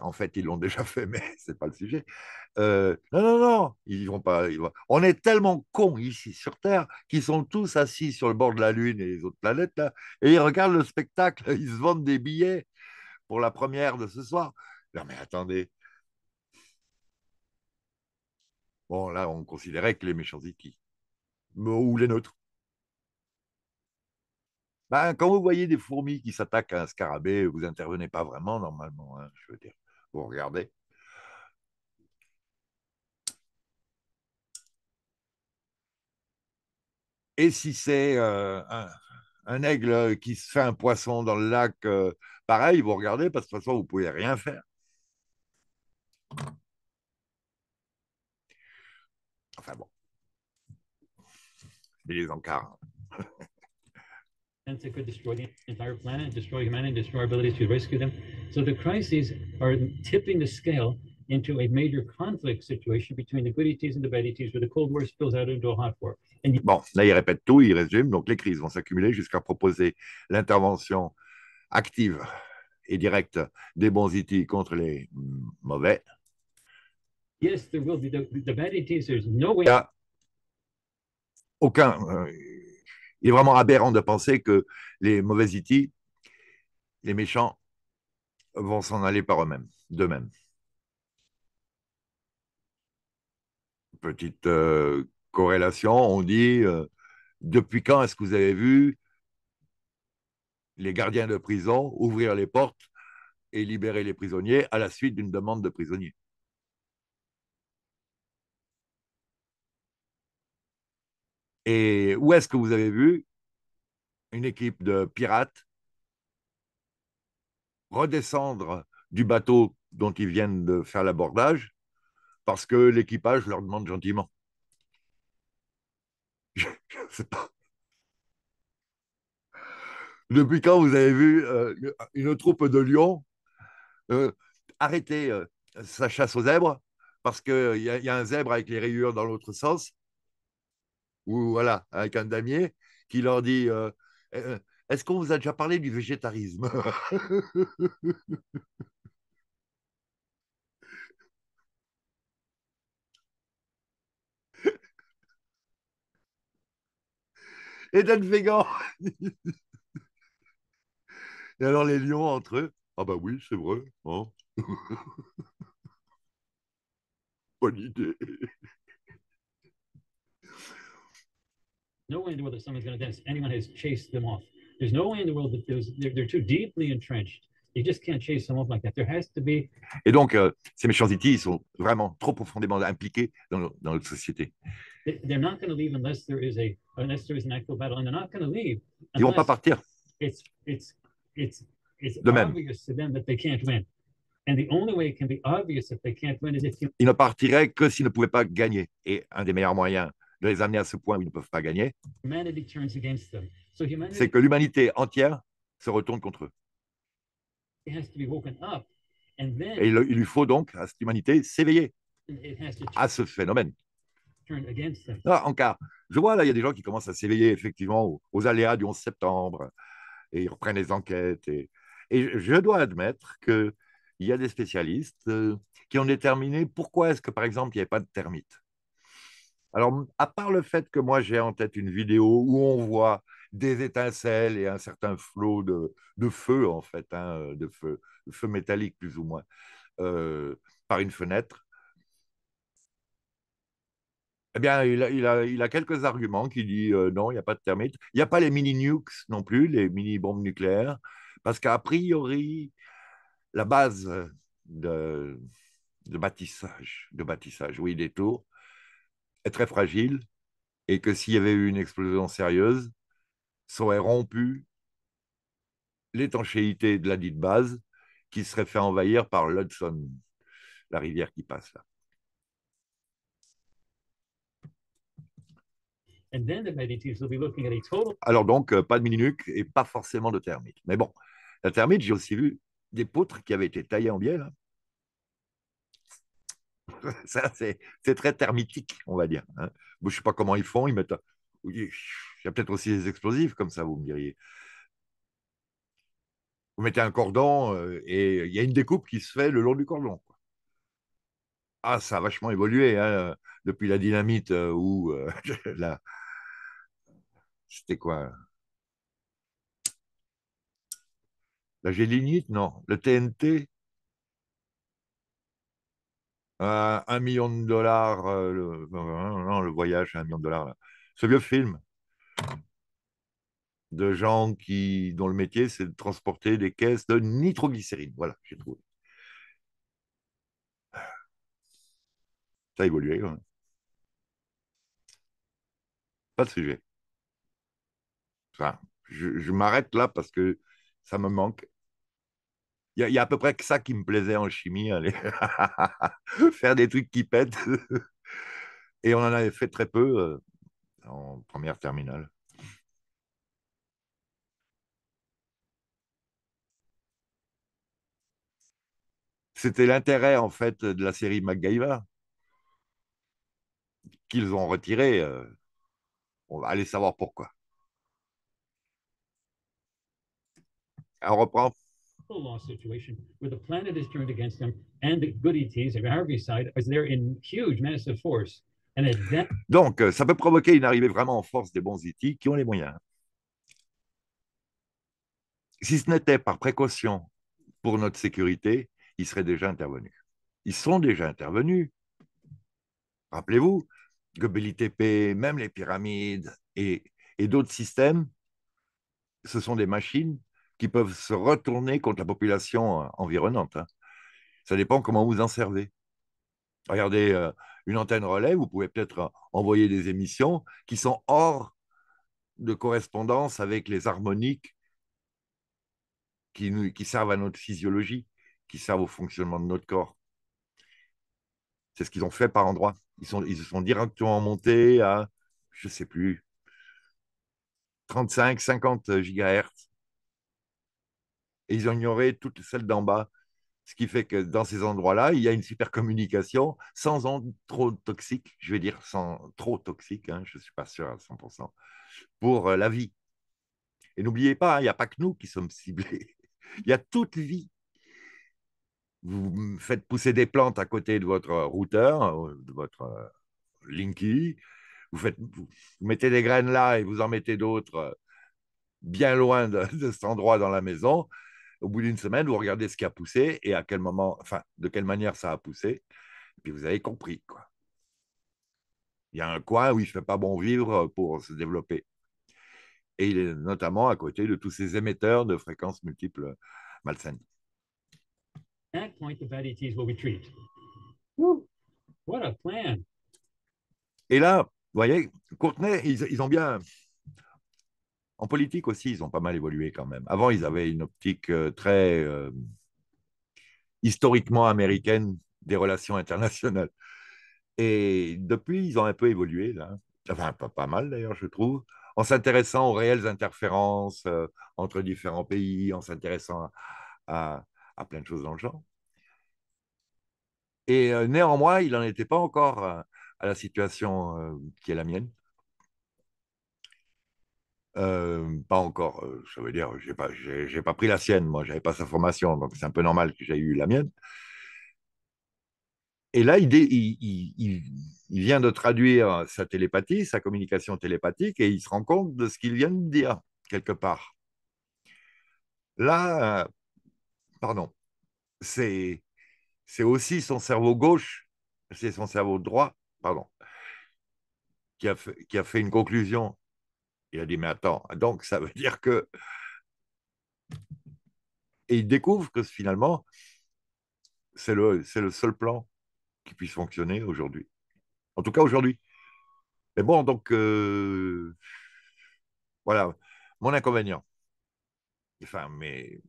en fait, ils l'ont déjà fait, mais ce n'est pas le sujet. Euh, non, non, non, ils vont pas. On est tellement cons ici sur Terre qu'ils sont tous assis sur le bord de la Lune et les autres planètes là, et ils regardent le spectacle. Ils se vendent des billets pour la première de ce soir. Non, mais attendez. Bon, là, on considérait que les méchants qui ou les neutres ben, quand vous voyez des fourmis qui s'attaquent à un scarabée, vous n'intervenez pas vraiment normalement, hein, je veux dire. Vous regardez. Et si c'est euh, un, aigle qui se fait un poisson dans le lac, euh, pareil, vous regardez, parce que de toute façon, vous ne pouvez rien faire. Enfin bon. Et les encarts. that could destroy the entire planet, destroy humanity, destroy our abilities to rescue them. So the crises are tipping the scale into a major conflict situation between the good ETs and the bad ETs, where the Cold War spills out into a hot war. And bon, là, il répète tout, il résume. Donc, les crises vont s'accumuler jusqu'à proposer l'intervention active et directe des bons ETs contre les mauvais. Yes, there will be the, the bad ETs. There's no way. Il a aucun. Euh, il est vraiment aberrant de penser que les mauvais itis, e les méchants, vont s'en aller par eux-mêmes, d'eux-mêmes. Petite euh, corrélation, on dit euh, depuis quand est-ce que vous avez vu les gardiens de prison ouvrir les portes et libérer les prisonniers à la suite d'une demande de prisonniers Et où est-ce que vous avez vu une équipe de pirates redescendre du bateau dont ils viennent de faire l'abordage parce que l'équipage leur demande gentiment Je ne sais pas. Depuis quand vous avez vu euh, une troupe de lions euh, arrêter euh, sa chasse aux zèbres parce qu'il y, a un zèbre avec les rayures dans l'autre sens ou voilà, avec un damier, qui leur dit euh, eh, euh, Est-ce qu'on vous a déjà parlé du végétarisme Et d'être végan Et alors les lions entre eux Ah bah oui, c'est vrai. Hein Bonne idée. no way in the world that someone's going to dance. Anyone has chased them off. There's no way in the world that those, they're, they're too deeply entrenched. You just can't chase them off like that. There has to be... Et donc, euh, ces méchantités, e ils sont vraiment trop profondément impliqués dans, dans notre société. they're not going to leave unless there is a unless there is an actual battle, and they're not going to leave. Ils vont pas partir. It's it's it's it's De même. obvious to them that they can't win. And the only way it can be obvious if they can't win is if you... Ils ne partiraient que s'ils ne pouvaient pas gagner. Et un des meilleurs moyens de les amener à ce point où ils ne peuvent pas gagner, c'est que l'humanité entière se retourne contre eux. Et il, lui faut donc, à cette humanité, s'éveiller à ce phénomène. Ah, en cas, je vois là, il y a des gens qui commencent à s'éveiller effectivement aux, aléas du 11 septembre et ils reprennent les enquêtes. Et, et je dois admettre qu'il y a des spécialistes euh, qui ont déterminé pourquoi est-ce que, par exemple, il n'y avait pas de termites. Alors, à part le fait que moi j'ai en tête une vidéo où on voit des étincelles et un certain flot de, feu, en fait, hein, de feu, métallique plus ou moins, euh, par une fenêtre, eh bien, il a, a, quelques arguments qui disent euh, non, il n'y a pas de termites. Il n'y a pas les mini-nukes non plus, les mini-bombes nucléaires, parce qu'a priori, la base de, de, de bâtissage, oui, des tours, est très fragile et que s'il y avait eu une explosion sérieuse, ça aurait rompu l'étanchéité de la dite base qui serait fait envahir par l'Hudson, la rivière qui passe là. Alors donc, euh, pas de mini et pas forcément de Thermite. Mais bon, la Thermite, j'ai aussi vu des poutres qui avaient été taillées en biais, hein. là, Ça, c'est très thermitique, on va dire. Hein. je sais pas comment ils font. Ils mettent. Il y a peut-être aussi des explosifs comme ça, vous me diriez. Vous mettez un cordon euh, et il y a une découpe qui se fait le long du cordon. Ah, ça a vachement évolué hein, depuis la dynamite euh, ou euh, la... C'était quoi La gélinite, non. Le TNT euh, un million de dollars, euh, le, voyage un million de dollars. Ce vieux film de gens qui, dont le métier, c'est de transporter des caisses de nitroglycérine. Voilà, j'ai trouvé. Ça a évolué. Pas de sujet. je, je m'arrête là parce que ça me manque. Il y, a à peu près que ça qui me plaisait en chimie, hein, faire des trucs qui pètent. Et on en avait fait très peu euh, en première terminale. C'était l'intérêt en fait de la série MacGyver qu'ils ont retiré. Euh, on va aller savoir pourquoi. On reprend situation where the planet is against them and the e in huge, force. Donc, euh, ça peut provoquer une arrivée vraiment en force des bons ETs qui ont les moyens. Si ce n'était par précaution pour notre sécurité, ils seraient déjà intervenus. Ils sont déjà intervenus. Rappelez-vous que BLITP, même les pyramides et, et d'autres systèmes, ce sont des machines qui peuvent se retourner contre la population euh, environnante. Hein. Ça dépend comment vous en servez. Regardez, euh, une antenne relais, vous pouvez peut-être euh, envoyer des émissions qui sont hors de correspondance avec les harmoniques qui, qui servent à notre physiologie, qui servent au fonctionnement de notre corps. C'est ce qu'ils ont fait par endroit. Ils, sont, ils se sont directement montés à, je ne sais plus, 35, 50 gigahertz et ils ont toutes celles d'en bas. Ce qui fait que dans ces endroits-là, il y a une super communication sans trop toxique, je vais dire sans trop toxique, hein, je ne suis pas sûr à 100%, pour euh, la vie. Et n'oubliez pas, hein, il n'y a pas que nous qui sommes ciblés, il y a toute vie. Vous faites pousser des plantes à côté de votre routeur, euh, de votre euh, Linky, vous, faites, mettez des graines là et vous en mettez d'autres bien loin de cet endroit dans la maison, au bout d'une semaine, vous regardez ce qui a poussé et à quel moment, enfin, de quelle manière ça a poussé. Et puis vous avez compris, quoi. Il y a un coin où il ne fait pas bon vivre pour se développer. Et il est notamment à côté de tous ces émetteurs de fréquences multiples malsaines. Et là, vous voyez, Courtenay, ils ont bien en politique aussi, ils ont pas mal évolué quand même. Avant, ils avaient une optique euh, très euh, historiquement américaine des relations internationales. Et depuis, ils ont un peu évolué, là. Enfin, pas, mal d'ailleurs, je trouve, en s'intéressant aux réelles interférences euh, entre différents pays, en s'intéressant à, plein de choses dans le genre. Et néanmoins, il n'en était pas encore à la situation qui est la mienne pas encore, ça veut dire, j'ai pas, pas pris la sienne, moi, j'avais pas sa formation, donc c'est un peu normal que j'aie eu la mienne. Et là, il, vient de traduire sa télépathie, sa communication télépathique, et il se rend compte de ce qu'il vient de dire, quelque part. Là, pardon, c'est, c'est aussi son cerveau gauche, c'est son cerveau droit, pardon, qui a qui a fait une conclusion il a dit, mais attends, donc ça veut dire que... Et il découvre que finalement, c'est le, le seul plan qui puisse fonctionner aujourd'hui. En tout cas, aujourd'hui. Mais bon, donc, euh, voilà, mon inconvénient. Enfin, mes...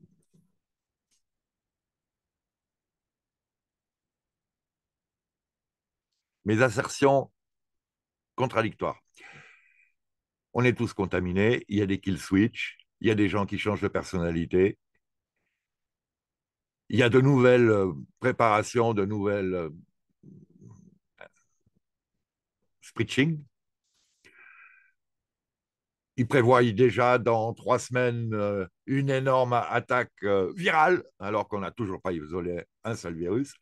Mes assertions contradictoires on est tous contaminés, il y a des kill switch, il y a des gens qui changent de personnalité, il y a de nouvelles euh, préparations, de nouvelles euh, Preaching. ils prévoient déjà dans trois semaines euh, une énorme attaque virale, alors qu'on n'a toujours pas isolé un seul virus,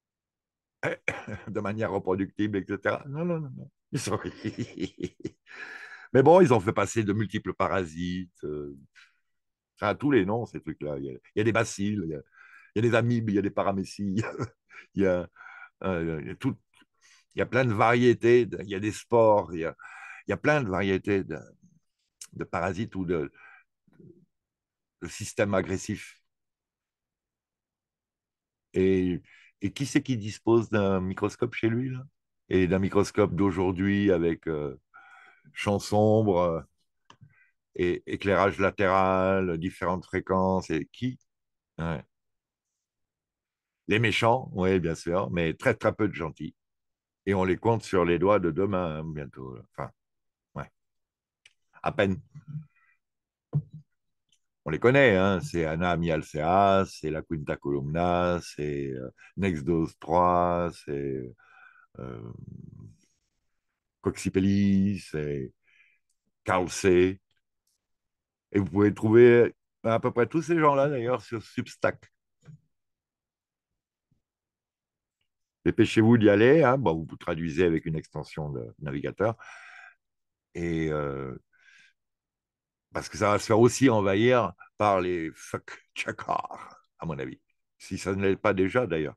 de manière reproductible, etc. non, non, non. Mais bon, ils ont fait passer de multiples parasites. à tous les noms, ces trucs-là. Il, y a, des bacilles, il y a, des amibes, il y a des paramécies, il y a, il y a plein de variétés, il y a des spores, il y a, plein de variétés de, parasites ou de, systèmes agressifs. Et, qui c'est qui dispose d'un microscope chez lui là et d'un microscope d'aujourd'hui avec euh, champ sombre euh, et éclairage latéral, différentes fréquences et qui Les méchants, oui, bien sûr, mais très très peu de gentils. Et on les compte sur les doigts de demain, hein, bientôt. Euh, enfin, ouais. À peine. On les connaît, hein, c'est Anna Mialcea, c'est la Quinta Columna, c'est Nexdose 3, c'est euh, et c'est Et vous pouvez trouver à peu près tous ces gens-là d'ailleurs sur Substack. Dépêchez-vous d'y aller, hein. bon, vous traduisez avec une extension de navigateur. Et euh, parce que ça va se faire aussi envahir par les fuck chakars, à mon avis, si ça ne l'est pas déjà d'ailleurs.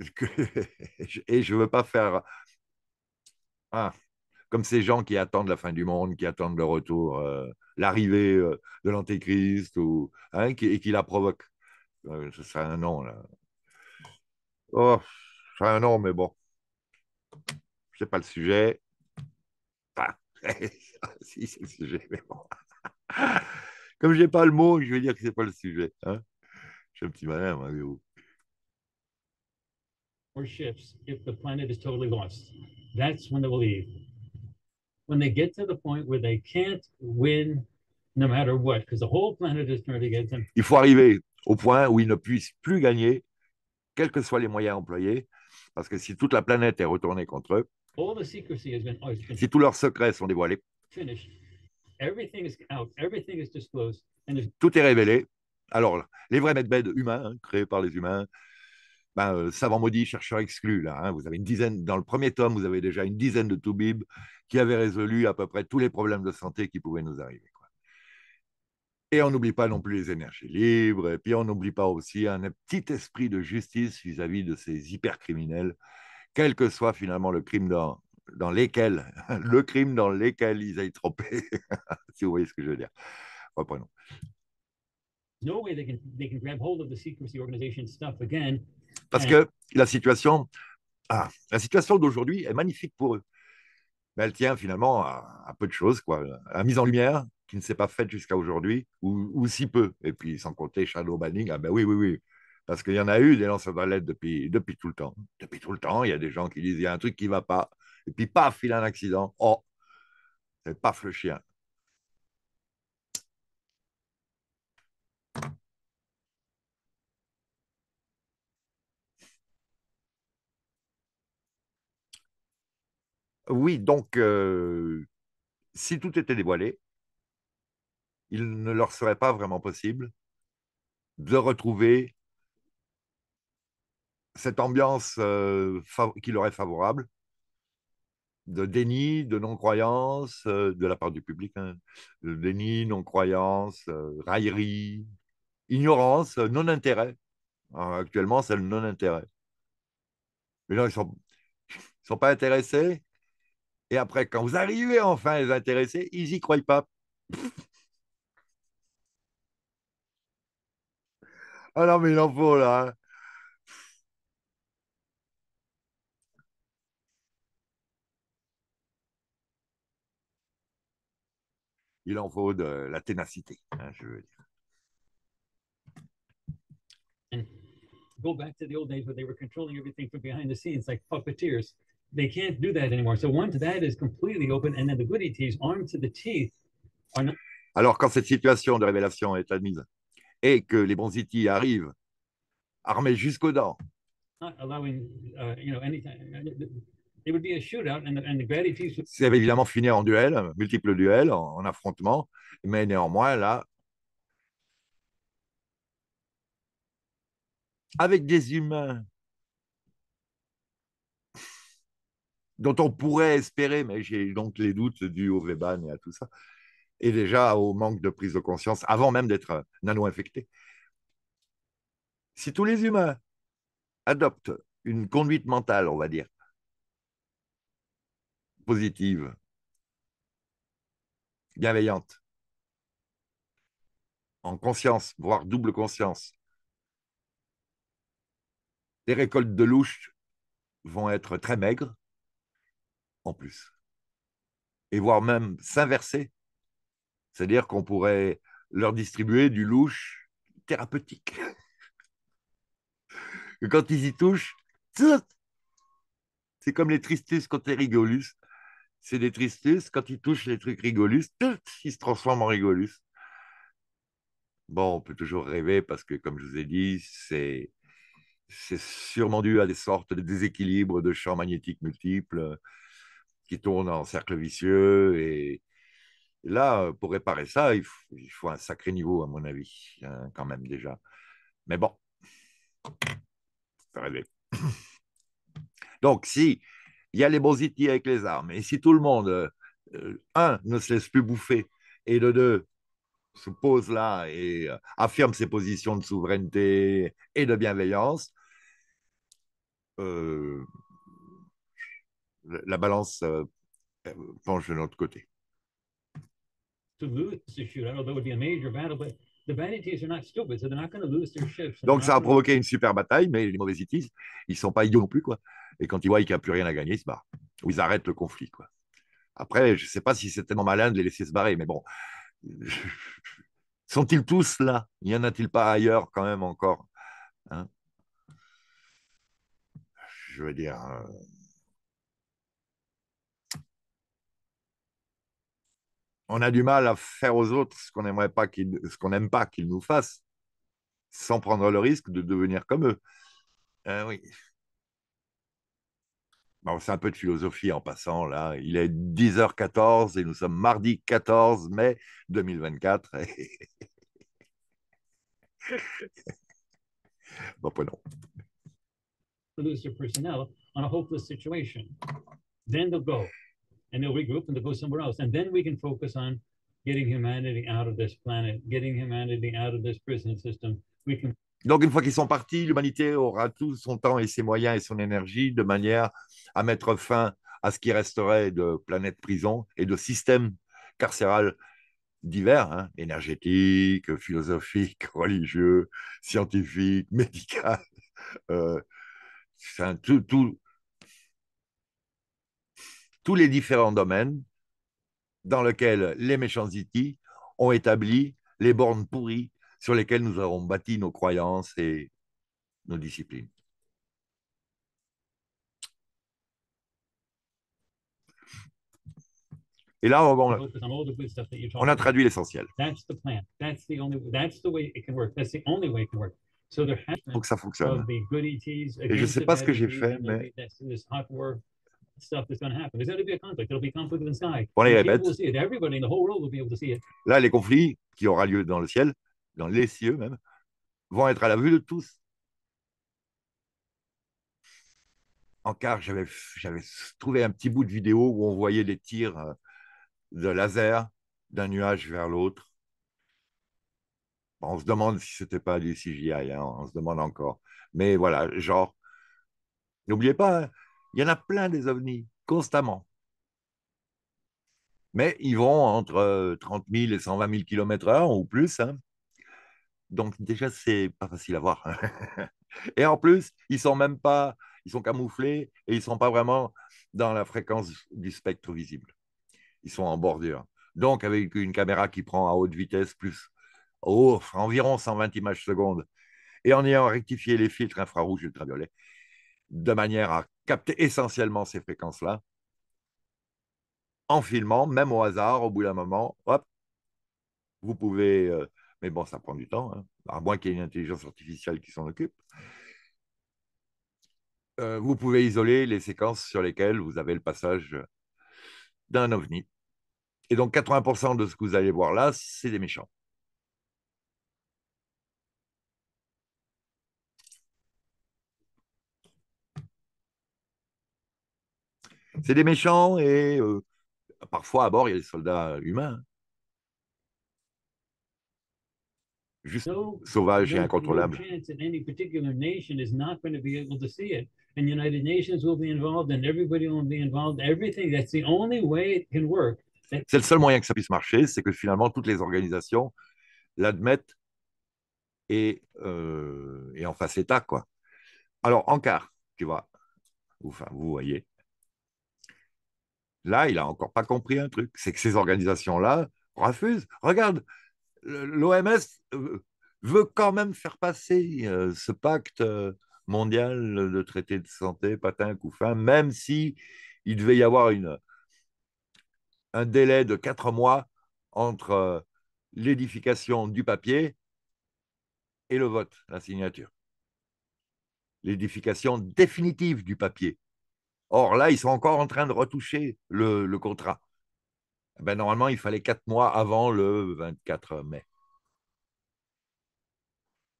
et je ne veux pas faire ah, comme ces gens qui attendent la fin du monde, qui attendent le retour, euh, l'arrivée euh, de l'Antéchrist, ou, hein, qui, et qui la provoque. Ça euh, ce serait un nom, là. Oh, ce serait un nom, mais bon. Ce n'est pas le sujet. si, c'est le sujet, mais bon. comme je n'ai pas le mot, je vais dire que ce n'est pas le sujet. Hein. je suis un petit malin, voyez vous or shifts if the planet is totally lost. That's when they will leave. When they get to the point where they can't win no matter what, because the whole planet is turned against them. Il faut arriver au point où ils ne puissent plus gagner, quels que soient les moyens employés, parce que si toute la planète est retournée contre eux, All the secrecy has been, oh, been si tous leurs secrets sont dévoilés, Everything is out, everything is disclosed, and tout est révélé. Alors, les vrais medbed humains, hein, créés par les humains, ben, euh, savant maudit, chercheur exclu. Hein. vous avez une dizaine, dans le premier tome, vous avez déjà une dizaine de toubibs qui avaient résolu à peu près tous les problèmes de santé qui pouvaient nous arriver. Et on n'oublie pas non plus les énergies libres, et puis on n'oublie pas aussi un petit esprit de justice vis-à-vis de ces hypercriminels, quel que soit finalement le crime dans, dans lesquels, le crime dans lesquels ils aillent tromper, si vous voyez ce que je veux dire. Reprenons. No way they can grab hold of the secrecy organization stuff again parce que la situation, ah, la situation d'aujourd'hui est magnifique pour eux. Mais elle tient finalement à, peu de choses, quoi. À la mise en lumière qui ne s'est pas faite jusqu'à aujourd'hui, ou, si peu. Et puis, sans compter shadow banning, ah ben oui, oui, oui. Parce qu'il y en a eu des lanceurs d'alerte depuis, depuis tout le temps. Depuis tout le temps, il y a des gens qui disent qu'il y a un truc qui ne va pas. Et puis, paf, il a un accident. Oh, c'est paf le chien. Oui, donc, euh, si tout était dévoilé, il ne leur serait pas vraiment possible de retrouver cette ambiance euh, qui leur est favorable, de déni, de non-croyance, euh, de la part du public, hein, déni, non-croyance, raillerie, ignorance, non-intérêt. Actuellement, c'est le non-intérêt. Les gens, ils ne sont pas intéressés, et après, quand vous arrivez enfin à les intéresser, ils n'y croient pas. ah non, mais il en faut là. Hein. Il en faut de la ténacité, hein, je veux dire. go back to the old days where they were controlling everything from behind the scenes like puppeteers. Alors, quand cette situation de révélation est admise et que les IT arrivent armés jusqu'aux dents, évidemment finir en duel, multiples duels, en affrontement, mais néanmoins là, avec des humains dont on pourrait espérer, mais j'ai donc les doutes dus au et à tout ça, et déjà au manque de prise de conscience avant même d'être euh, nano-infecté. Si tous les humains adoptent une conduite mentale, on va dire, positive, bienveillante, en conscience, voire double conscience, les récoltes de louches vont être très maigres en plus. Et voire même s'inverser. C'est-à-dire qu'on pourrait leur distribuer du louche thérapeutique. quand ils y touchent, c'est comme les tristus quand t'es rigolus. C'est des tristus, quand ils touchent les trucs rigolus, ils se transforment en rigolus. Bon, on peut toujours rêver parce que, comme je vous ai dit, c'est sûrement dû à des sortes de déséquilibres de champs magnétiques multiples, qui tourne en cercle vicieux. Et, là, pour réparer ça, il faut, un sacré niveau, à mon avis, hein, quand même déjà. Mais bon, c'est Donc, si il y a les bronzitis avec les armes, et si tout le monde, euh, euh, un, ne se laisse plus bouffer, et de deux, se pose là et euh, affirme ses positions de souveraineté et de bienveillance, euh, la balance euh, euh, penche de notre côté. Donc ça a provoqué une super bataille, mais les mauvais itis, ils sont pas idiots non plus. quoi. Et quand ils voient qu'il n'y a plus rien à gagner, ils se barrent. ils arrêtent le conflit. quoi. Après, je ne sais pas si c'est tellement malin de les laisser se barrer, mais bon. Sont-ils tous là Y en a-t-il pas ailleurs quand même encore hein? Je veux dire... Euh, on a du mal à faire aux autres ce qu'on pas qu'ils, ce qu'on n'aime pas qu'ils nous fassent, sans prendre le risque de devenir comme eux. Euh, oui. Bon, c'est un peu de philosophie en passant là. Il est 10h14 et nous sommes mardi 14 mai 2024. bon, prenons. Lose your personnel a hopeless situation. Then they'll go and then we can focus on getting humanity out of this planet, getting humanity out of this prison system. Donc, une fois qu'ils sont partis, l'humanité aura tout son temps et ses moyens et son énergie de manière à mettre fin à ce qui resterait de planète prison et de système carcéral divers, hein, énergétique, philosophique, religieux, scientifique, médical, euh, tout, tout, tous les différents domaines dans lesquels les méchants it e ont établi les bornes pourries sur lesquelles nous avons bâti nos croyances et nos disciplines. Et là, on, a traduit l'essentiel. Faut que ça fonctionne. E et je ne sais pas ce que j'ai e fait, mais stuff that's going Là, les conflits qui aura lieu dans le ciel, dans les cieux même, vont être à la vue de tous. En car j'avais trouvé un petit bout de vidéo où on voyait des tirs euh, de laser d'un nuage vers l'autre. On se demande si ce n'était pas du CGI, hein. on se demande encore. Mais voilà, genre, n'oubliez pas, hein, il y en a plein des ovnis, constamment. Mais ils vont entre 30 euh, 000 et 120 000 km/h ou plus. Hein. Donc déjà, c'est pas facile à voir. et en plus, ils sont même pas, ils sont camouflés et ils sont pas vraiment dans la fréquence du spectre visible. Ils sont en bordure. Donc avec une caméra qui prend à haute vitesse plus oh, environ 120 images secondes et en ayant rectifié les filtres infrarouges ultraviolets, de manière à capter essentiellement ces fréquences-là, en filmant, même au hasard, au bout d'un moment, vous pouvez... Euh, mais bon, ça prend du temps, hein. à moins qu'il y ait une intelligence artificielle qui s'en occupe. Euh, vous pouvez isoler les séquences sur lesquelles vous avez le passage d'un ovni. Et donc 80% de ce que vous allez voir là, c'est des méchants. C'est des méchants et euh, parfois à bord, il y a des soldats humains. Juste sauvages et incontrôlables. C'est le seul moyen que ça puisse marcher, c'est que finalement toutes les organisations l'admettent et, euh, et en face état, quoi. Alors, en quart, tu vois, enfin, vous voyez, Là, il n'a encore pas compris un truc, c'est que ces organisations-là refusent. Regarde, l'OMS euh, veut quand même faire passer euh, ce pacte euh, mondial de traité de santé, patin, coufin, même si il devait y avoir une, un délai de quatre mois entre l'édification du papier et le vote, la signature. L'édification définitive du papier. Or là, ils sont encore en train de retoucher le, contrat. Eh ben, normalement, il fallait quatre mois avant le 24 mai.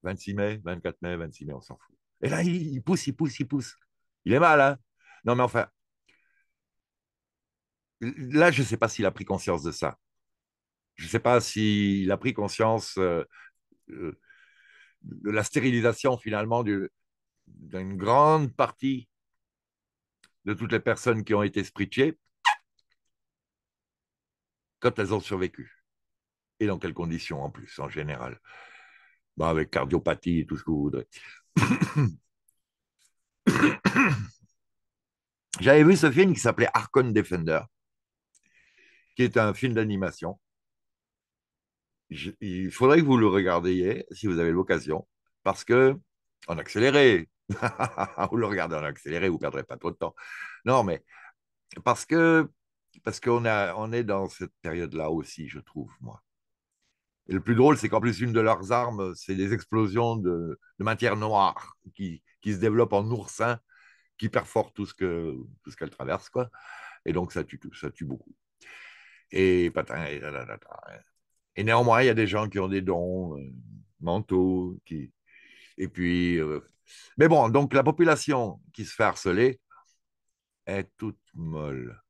26 mai, 24 mai, 26 mai, on s'en fout. Et là, il, pousse, il pousse, il pousse. Il est mal, hein Non, mais enfin, là, je ne sais pas s'il a pris conscience de ça. Je ne sais pas s'il a pris conscience euh, euh, de la stérilisation, finalement, d'une grande partie de toutes les personnes qui ont été spritchées quand elles ont survécu. Et dans quelles conditions en plus, en général bah, Avec cardiopathie et tout ce que vous voudrez. J'avais vu ce film qui s'appelait Archon Defender, qui est un film d'animation. Il faudrait que vous le regardiez si vous avez l'occasion, parce que en accéléré. vous le regardez en accéléré, vous ne perdrez pas trop de temps. Non, mais parce que parce qu'on on est dans cette période-là aussi, je trouve, moi. Et le plus drôle, c'est qu'en plus, une de leurs armes, c'est des explosions de, matière noire qui, qui, se développent en oursin, qui perforent tout ce que tout ce qu'elle traverse, quoi. Et donc, ça tue, ça tue beaucoup. Et, patin, et, néanmoins, il y a des gens qui ont des dons euh, mentaux, qui, et puis, euh, mais bon, donc la population qui se fait harceler est toute molle.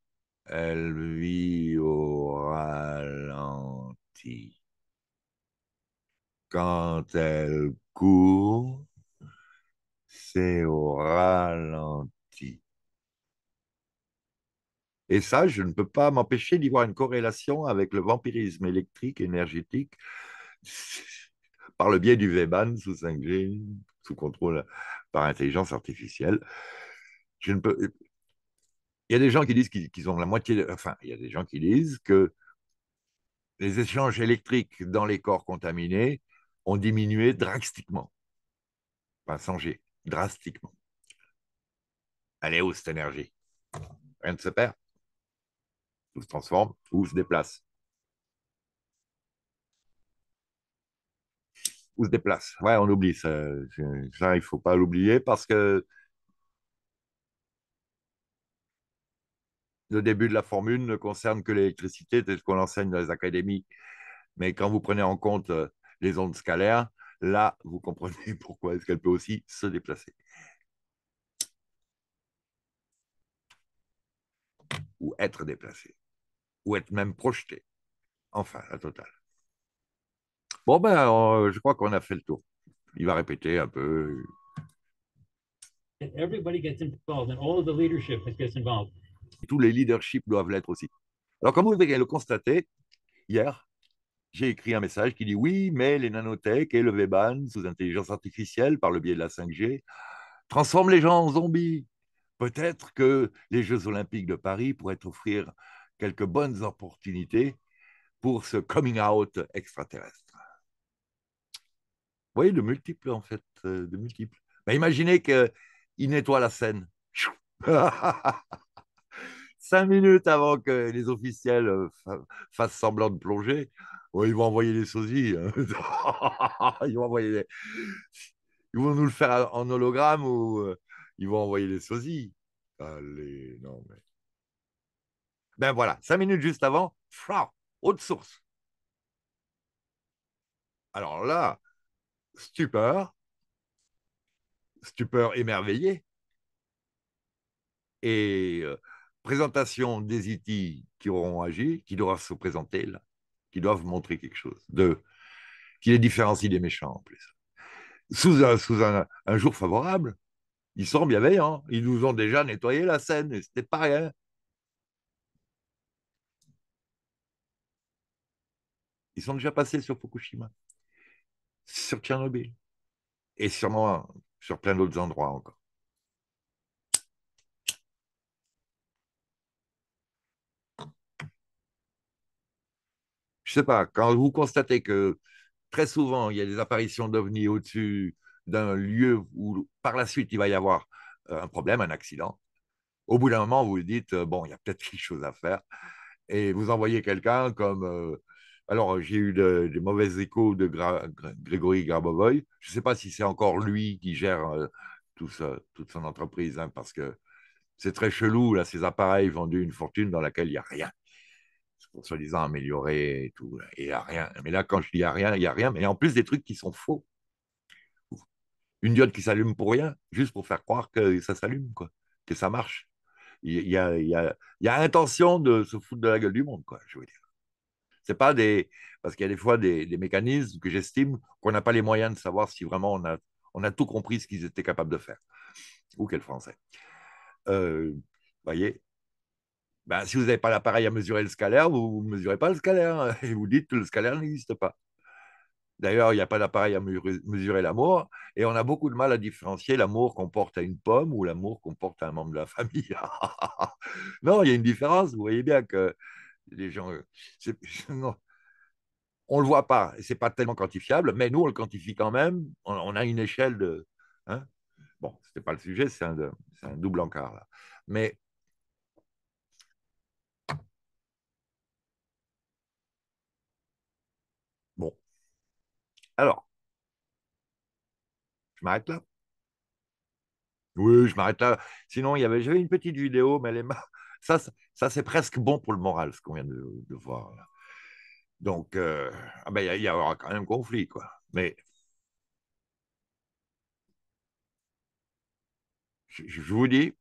Elle vit au ralenti. Quand elle court, c'est au ralenti. Et ça, je ne peux pas m'empêcher d'y voir une corrélation avec le vampirisme électrique énergétique par le biais du V-BAN sous 5G, sous contrôle par intelligence artificielle. Il y a des gens qui disent qu'ils ont la moitié, enfin, il y a des gens qui disent que les échanges électriques dans les corps contaminés ont diminué drastiquement. Pas sans g drastiquement. Elle est où cette énergie Rien ne se perd. Tout se transforme, ou se déplace. se déplace. Ouais, on oublie ça. Ça, il faut pas l'oublier parce que le début de la formule ne concerne que l'électricité, c'est ce qu'on enseigne dans les académies. Mais quand vous prenez en compte euh, les ondes scalaires, là, vous comprenez pourquoi est-ce qu'elle peut aussi se déplacer. Ou être déplacée. Ou être même projetée. Enfin, la totale. Bon, ben, euh, je crois qu'on a fait le tour. Il va répéter un peu. Tous les leaderships doivent l'être aussi. Alors, comme vous avez le constater, hier, j'ai écrit un message qui dit oui, mais les nanotech et le VBAN sous intelligence artificielle par le biais de la 5G transforment les gens en zombies. Peut-être que les Jeux olympiques de Paris pourraient offrir quelques bonnes opportunités pour ce coming out extraterrestre voyez, de multiples, en fait, euh, de multiples. Mais bah, imaginez qu'il nettoie la scène. Cinq minutes avant que les officiels euh, fassent semblant de plonger, oh, ils vont envoyer les sosies. Hein. ils, vont nous le faire en hologramme ou euh, ils vont envoyer les sosies. Allez, non, mais. Ben voilà, cinq minutes juste avant, haute source. Alors là, stupeur, stupeur émerveillée, et euh, présentation des IT qui auront agi, qui doivent se présenter là, qui doivent montrer quelque chose, de, qui les différencie des méchants en plus. Sous un, jour favorable, ils sont bienveillants, hein. ils nous ont déjà nettoyé la scène, et c'était pas rien. Ils sont déjà passés sur Fukushima sur Tchernobyl et sûrement sur plein d'autres endroits encore. Je sais pas, quand vous constatez que très souvent il y a des apparitions d'ovnis au-dessus d'un lieu où par la suite il va y avoir euh, un problème, un accident, au bout d'un moment vous vous dites, euh, bon, il y a peut-être quelque chose à faire, et vous envoyez quelqu'un comme euh, alors, j'ai eu des de mauvais échos de Grégory Grabovoy. Je ne sais pas si c'est encore lui qui gère euh, toute son entreprise, hein, parce que c'est très chelou, là, ces appareils vendus une fortune dans laquelle il n'y a rien. C'est pour soi-disant améliorer et tout, il n'y a rien. Mais là, quand je dis il n'y a rien, il n'y a rien, mais en plus des trucs qui sont faux. Une diode qui s'allume pour rien, juste pour faire croire que ça s'allume, que ça marche. Il y a, intention de se foutre de la gueule du monde, quoi, je veux dire. C'est pas des. Parce qu'il y a des fois des, mécanismes que j'estime qu'on n'a pas les moyens de savoir si vraiment on a, on a tout compris ce qu'ils étaient capables de faire. Ou quel français. vous euh, voyez ben, Si vous n'avez pas l'appareil à mesurer le scalaire, vous ne mesurez pas le scalaire. Et vous dites que le scalaire n'existe pas. D'ailleurs, il n'y a pas d'appareil à mesurer l'amour, et on a beaucoup de mal à différencier l'amour qu'on porte à une pomme ou l'amour qu'on porte à un membre de la famille. non, il y a une différence, vous voyez bien que les gens. Euh, on ne le voit pas, et ce n'est pas tellement quantifiable, mais nous, on le quantifie quand même. On, a une échelle de. Hein. bon, ce n'était pas le sujet, c'est un, double encart, Mais. Bon. Alors. Je m'arrête là. Oui, je m'arrête là. Sinon, j'avais une petite vidéo, mais elle est, ça, ça c'est presque bon pour le moral, ce qu'on vient de, voir. Donc, euh, ah ben, il y, aura quand même un conflit, quoi. Mais je, vous dis,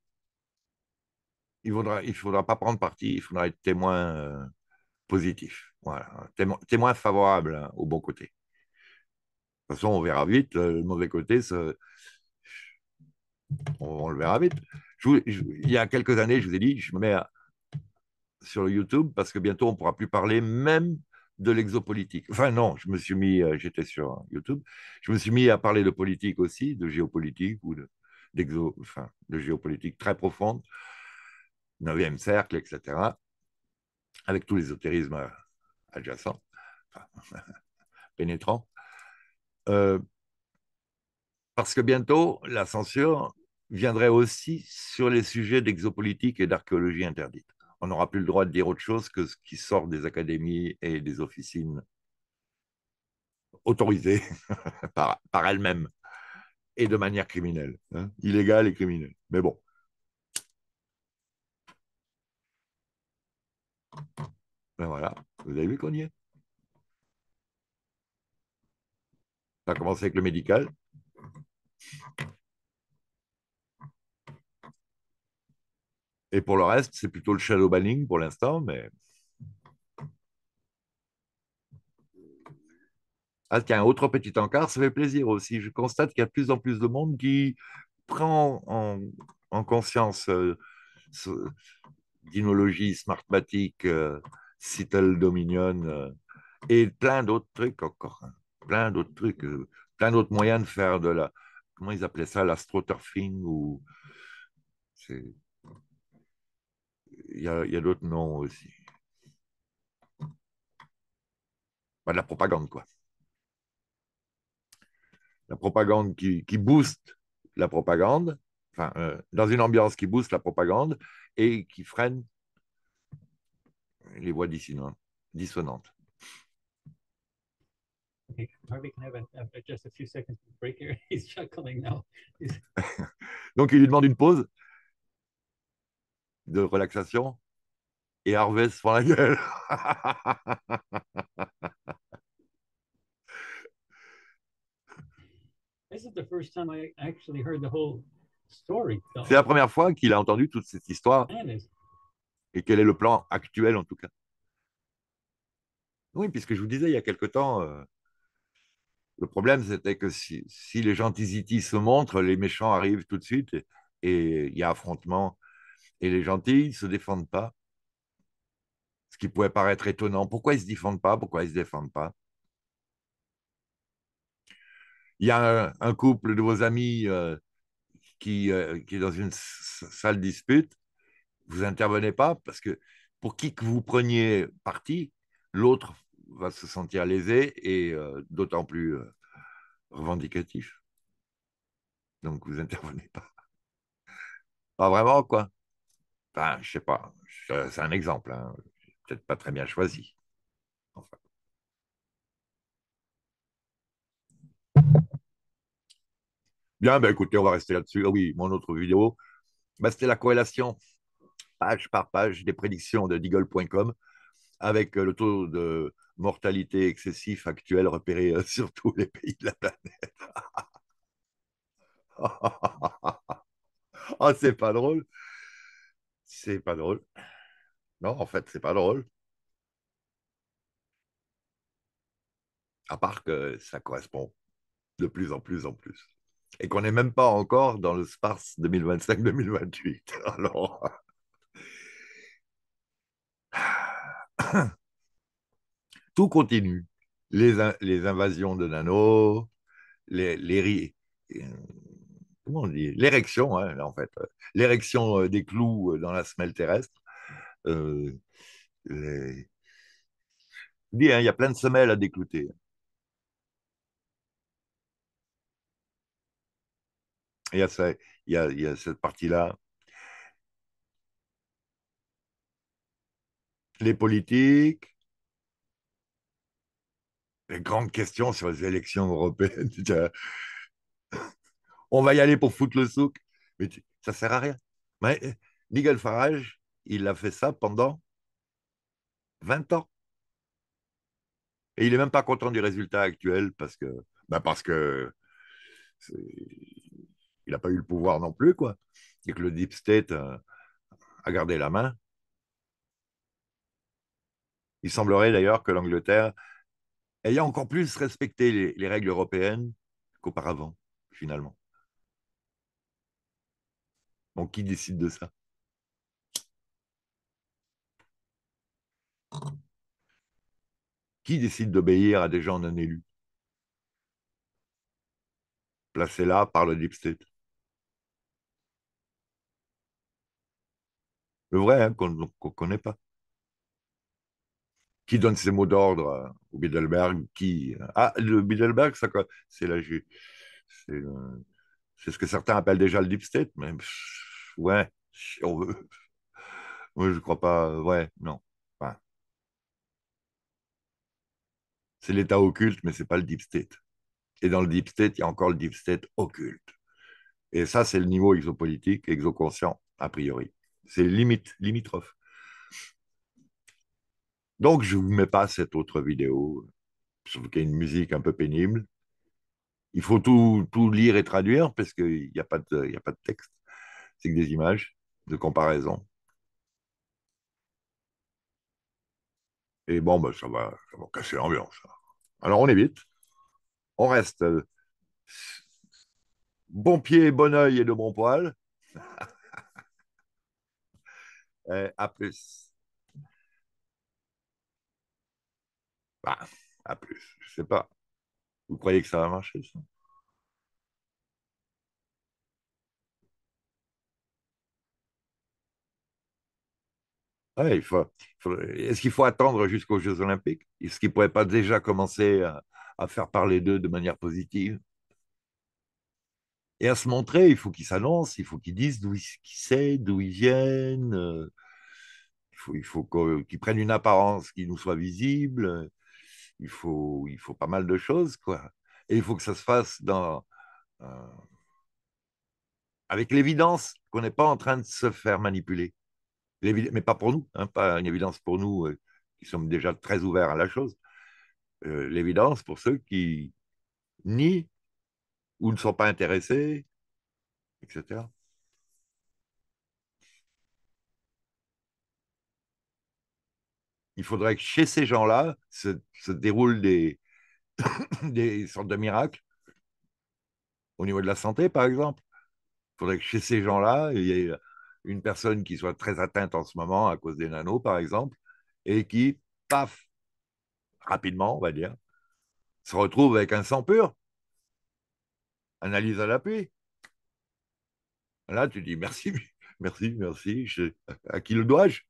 il ne faudra, il faudra pas prendre parti, il faudra être témoin euh, positif, voilà, témoin, favorable hein, au bon côté. De toute façon, on verra vite, le mauvais côté, on le verra vite il y a quelques années, je vous ai dit, je me mets sur YouTube parce que bientôt on ne pourra plus parler même de l'exopolitique. Enfin non, je me suis mis, euh, j'étais sur YouTube, je me suis mis à parler de politique aussi, de géopolitique ou de, enfin, de géopolitique très profonde, 9e cercle, etc., avec tous l'ésotérisme adjacent, euh, adjacents, pénétrant. Euh, parce que bientôt, la censure viendrait aussi sur les sujets d'exopolitique et d'archéologie interdite. On n'aura plus le droit de dire autre chose que ce qui sort des académies et des officines autorisées par, par elles-mêmes et de manière criminelle, hein, illégale et criminelle. Mais bon. Ben voilà, vous avez vu qu'on y est. Ça a commencé avec le médical. Et pour le reste, c'est plutôt le shadow banning pour l'instant, mais. Ah tiens, autre petit encart, ça fait plaisir aussi. Je constate qu'il y a de plus en plus de monde qui prend en, conscience euh, Smart Smartmatic, euh, Dominion euh, et plein d'autres trucs encore. Hein. Plein d'autres trucs, euh, plein d'autres moyens de faire de la... Comment ils appelaient ça, l'astroturfing ou... c'est il y a, d'autres noms aussi. de bah, la propagande, quoi. La propagande qui, booste la propagande, enfin, euh, dans une ambiance qui booste la propagande et qui freine les voix dissonantes. Donc, il lui demande une pause de relaxation et Harvey se prend la gueule. C'est la première fois qu'il a entendu toute cette histoire. Et quel est le plan actuel en tout cas Oui, puisque je vous disais il y a quelque temps, euh, le problème c'était que si, les gentils se montrent, les méchants arrivent tout de suite et il y a affrontement et les gentils, ils ne se défendent pas. Ce qui pouvait paraître étonnant. Pourquoi ils ne se défendent pas Pourquoi ils ne se défendent pas Il y a un, couple de vos amis euh, euh, qui, est dans une sale dispute. Vous intervenez pas parce que pour qui que vous preniez parti, l'autre va se sentir lésé et euh, d'autant plus revendicatif. Donc vous intervenez pas. Pas vraiment, quoi. Je je sais pas, c'est un exemple, hein. peut-être pas très bien choisi. Bien, ben écoutez, on va rester là-dessus. Ah oui, mon autre vidéo, ben, c'était la corrélation page par page des prédictions de Deagle.com avec euh, le taux de mortalité excessif actuel repéré euh, sur tous les pays de la planète. Ah, c'est pas drôle. C'est pas drôle. Non, en fait, c'est pas drôle. À part que ça correspond de plus en plus en plus. Et qu'on n'est même pas encore dans le sparse 2025-2028. Alors. Tout continue. Les, les invasions de nano, les, les, euh, L'érection, hein, en fait. L'érection euh, des clous euh, dans la semelle terrestre. Euh, il y a plein de semelles à déclouter. Il y a, ça, y y a cette partie-là. Les politiques, les grandes questions sur les élections européennes. on va y aller pour foutre le souk. Mais ça ça sert à rien. Mais Nigel eh, Farage, il a fait ça pendant 20 ans. Et il n'est même pas content du résultat actuel parce que, bah, parce que il n'a pas eu le pouvoir non plus, quoi. Et que le Deep State euh, a, gardé la main. Il semblerait d'ailleurs que l'Angleterre ait encore plus respecté les règles européennes qu'auparavant, finalement qui décide de ça Qui décide d'obéir à des gens d'un élu Placé là par le deep state. Le vrai, hein, qu'on ne connaît pas. Qui donne ses mots d'ordre euh, au Bidelberg qui... Euh, ah, le Bidelberg, c'est la... C'est ce que certains appellent déjà le deep state, mais ouais, si on veut. Moi, je crois pas. Euh, ouais, non. Enfin, c'est l'état occulte, mais ce n'est pas le deep state. Et dans le deep state, il y a encore le deep state occulte. Et ça, c'est le niveau exopolitique, exoconscient, a priori. C'est limite, limitrophe. Donc, je ne vous mets pas cette autre vidéo, euh, sauf qu'il y a une musique un peu pénible. Il faut tout, lire et traduire parce qu'il n'y a, a pas de texte c'est que des images de comparaison. Et bon, ben ça, va, ça va casser l'ambiance. Hein. Alors on évite, on reste euh, bon pied, bon oeil et de bon poil. et à plus. Bah, à plus, je sais pas. Vous croyez que ça va marcher, ça est-ce qu'il faut attendre jusqu'aux Jeux Olympiques Est-ce qu'ils ne pourraient pas déjà commencer à, faire parler d'eux de manière positive Et à se montrer, il faut qu'ils s'annoncent, il faut qu'ils disent d'où ils, qui d'où ils viennent. Euh, il faut, il faut qu'ils prennent une apparence qui nous soit visible. Euh, il faut, il faut pas mal de choses, quoi. Et il faut que ça se fasse dans, euh, avec l'évidence qu'on n'est pas en train de se faire manipuler mais pas pour nous, hein, pas une évidence pour nous euh, qui sommes déjà très ouverts à la chose, euh, l'évidence pour ceux qui nient ou ne sont pas intéressés, etc. Il faudrait que chez ces gens-là se, déroulent des, des sortes de miracles au niveau de la santé, par exemple. Il faudrait que chez ces gens-là, il y ait une personne qui soit très atteinte en ce moment à cause des nanos, par exemple, et qui, paf, rapidement, on va dire, se retrouve avec un sang pur. Analyse à l'appui. Là, tu dis merci, merci, merci, à qui le dois-je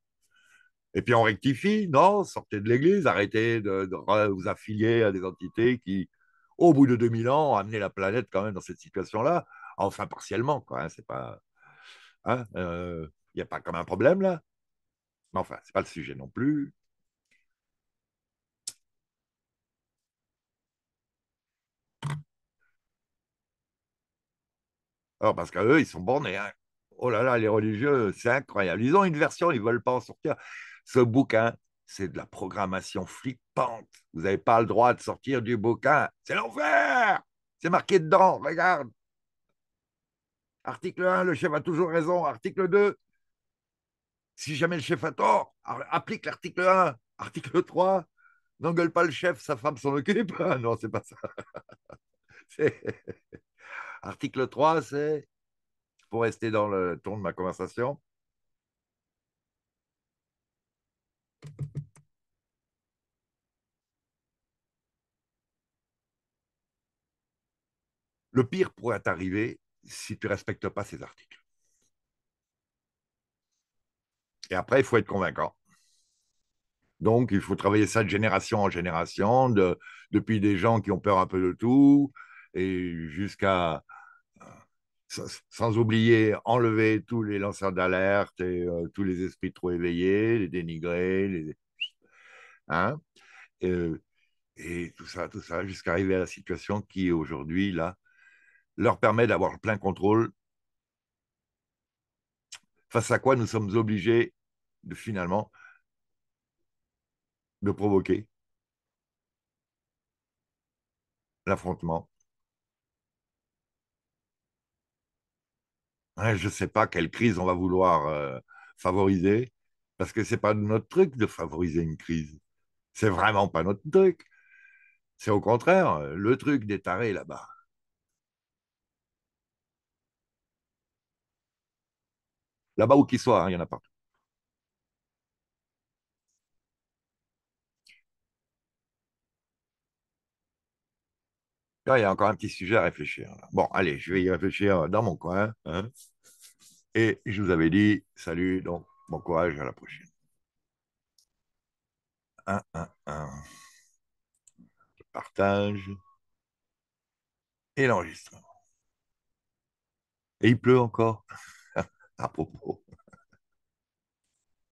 Et puis on rectifie, non, sortez de l'Église, arrêtez de, vous affilier à des entités qui, au bout de 2000 ans, ont amené la planète quand même dans cette situation-là, enfin partiellement, quoi, hein, c'est pas Hein, euh, il n'y a pas comme un problème là. Mais enfin, ce n'est pas le sujet non plus. Alors, oh, parce qu'eux, ils sont bornés. Hein. Oh là là, les religieux, c'est incroyable. Ils ont une version, ils ne veulent pas en sortir. Ce bouquin, c'est de la programmation flippante. Vous n'avez pas le droit de sortir du bouquin. C'est l'enfer. C'est marqué dedans. Regarde. Article 1, le chef a toujours raison. Article 2, si jamais le chef a tort, applique l'article 1. Article 3, n'engueule pas le chef, sa femme s'en occupe. Ah non, c'est pas ça. Article 3, c'est, pour rester dans le ton de ma conversation, le pire pourrait arriver si tu ne respectes pas ces articles. Et après, il faut être convaincant. Donc, il faut travailler ça de génération en génération, depuis des gens qui ont peur un peu de tout, et jusqu'à, euh, sans, oublier, enlever tous les lanceurs d'alerte et euh, tous les esprits trop éveillés, les dénigrés, les... Hein, et, et tout ça, tout ça, jusqu'à arriver à la situation qui, aujourd'hui, là, leur permet d'avoir plein contrôle, face à quoi nous sommes obligés de finalement de provoquer l'affrontement. je ne sais pas quelle crise on va vouloir euh, favoriser, parce que ce n'est pas notre truc de favoriser une crise. C'est vraiment pas notre truc. C'est au contraire euh, le truc des tarés là-bas. Là-bas où qu'il soit, hein, il y en a pas. Là, ah, il y a encore un petit sujet à réfléchir. Bon, allez, je vais y réfléchir dans mon coin. Hein. Et je vous avais dit, salut, donc bon courage, à la prochaine. Un, un, un. partage et l'enregistrement. Et il pleut encore. Apropos.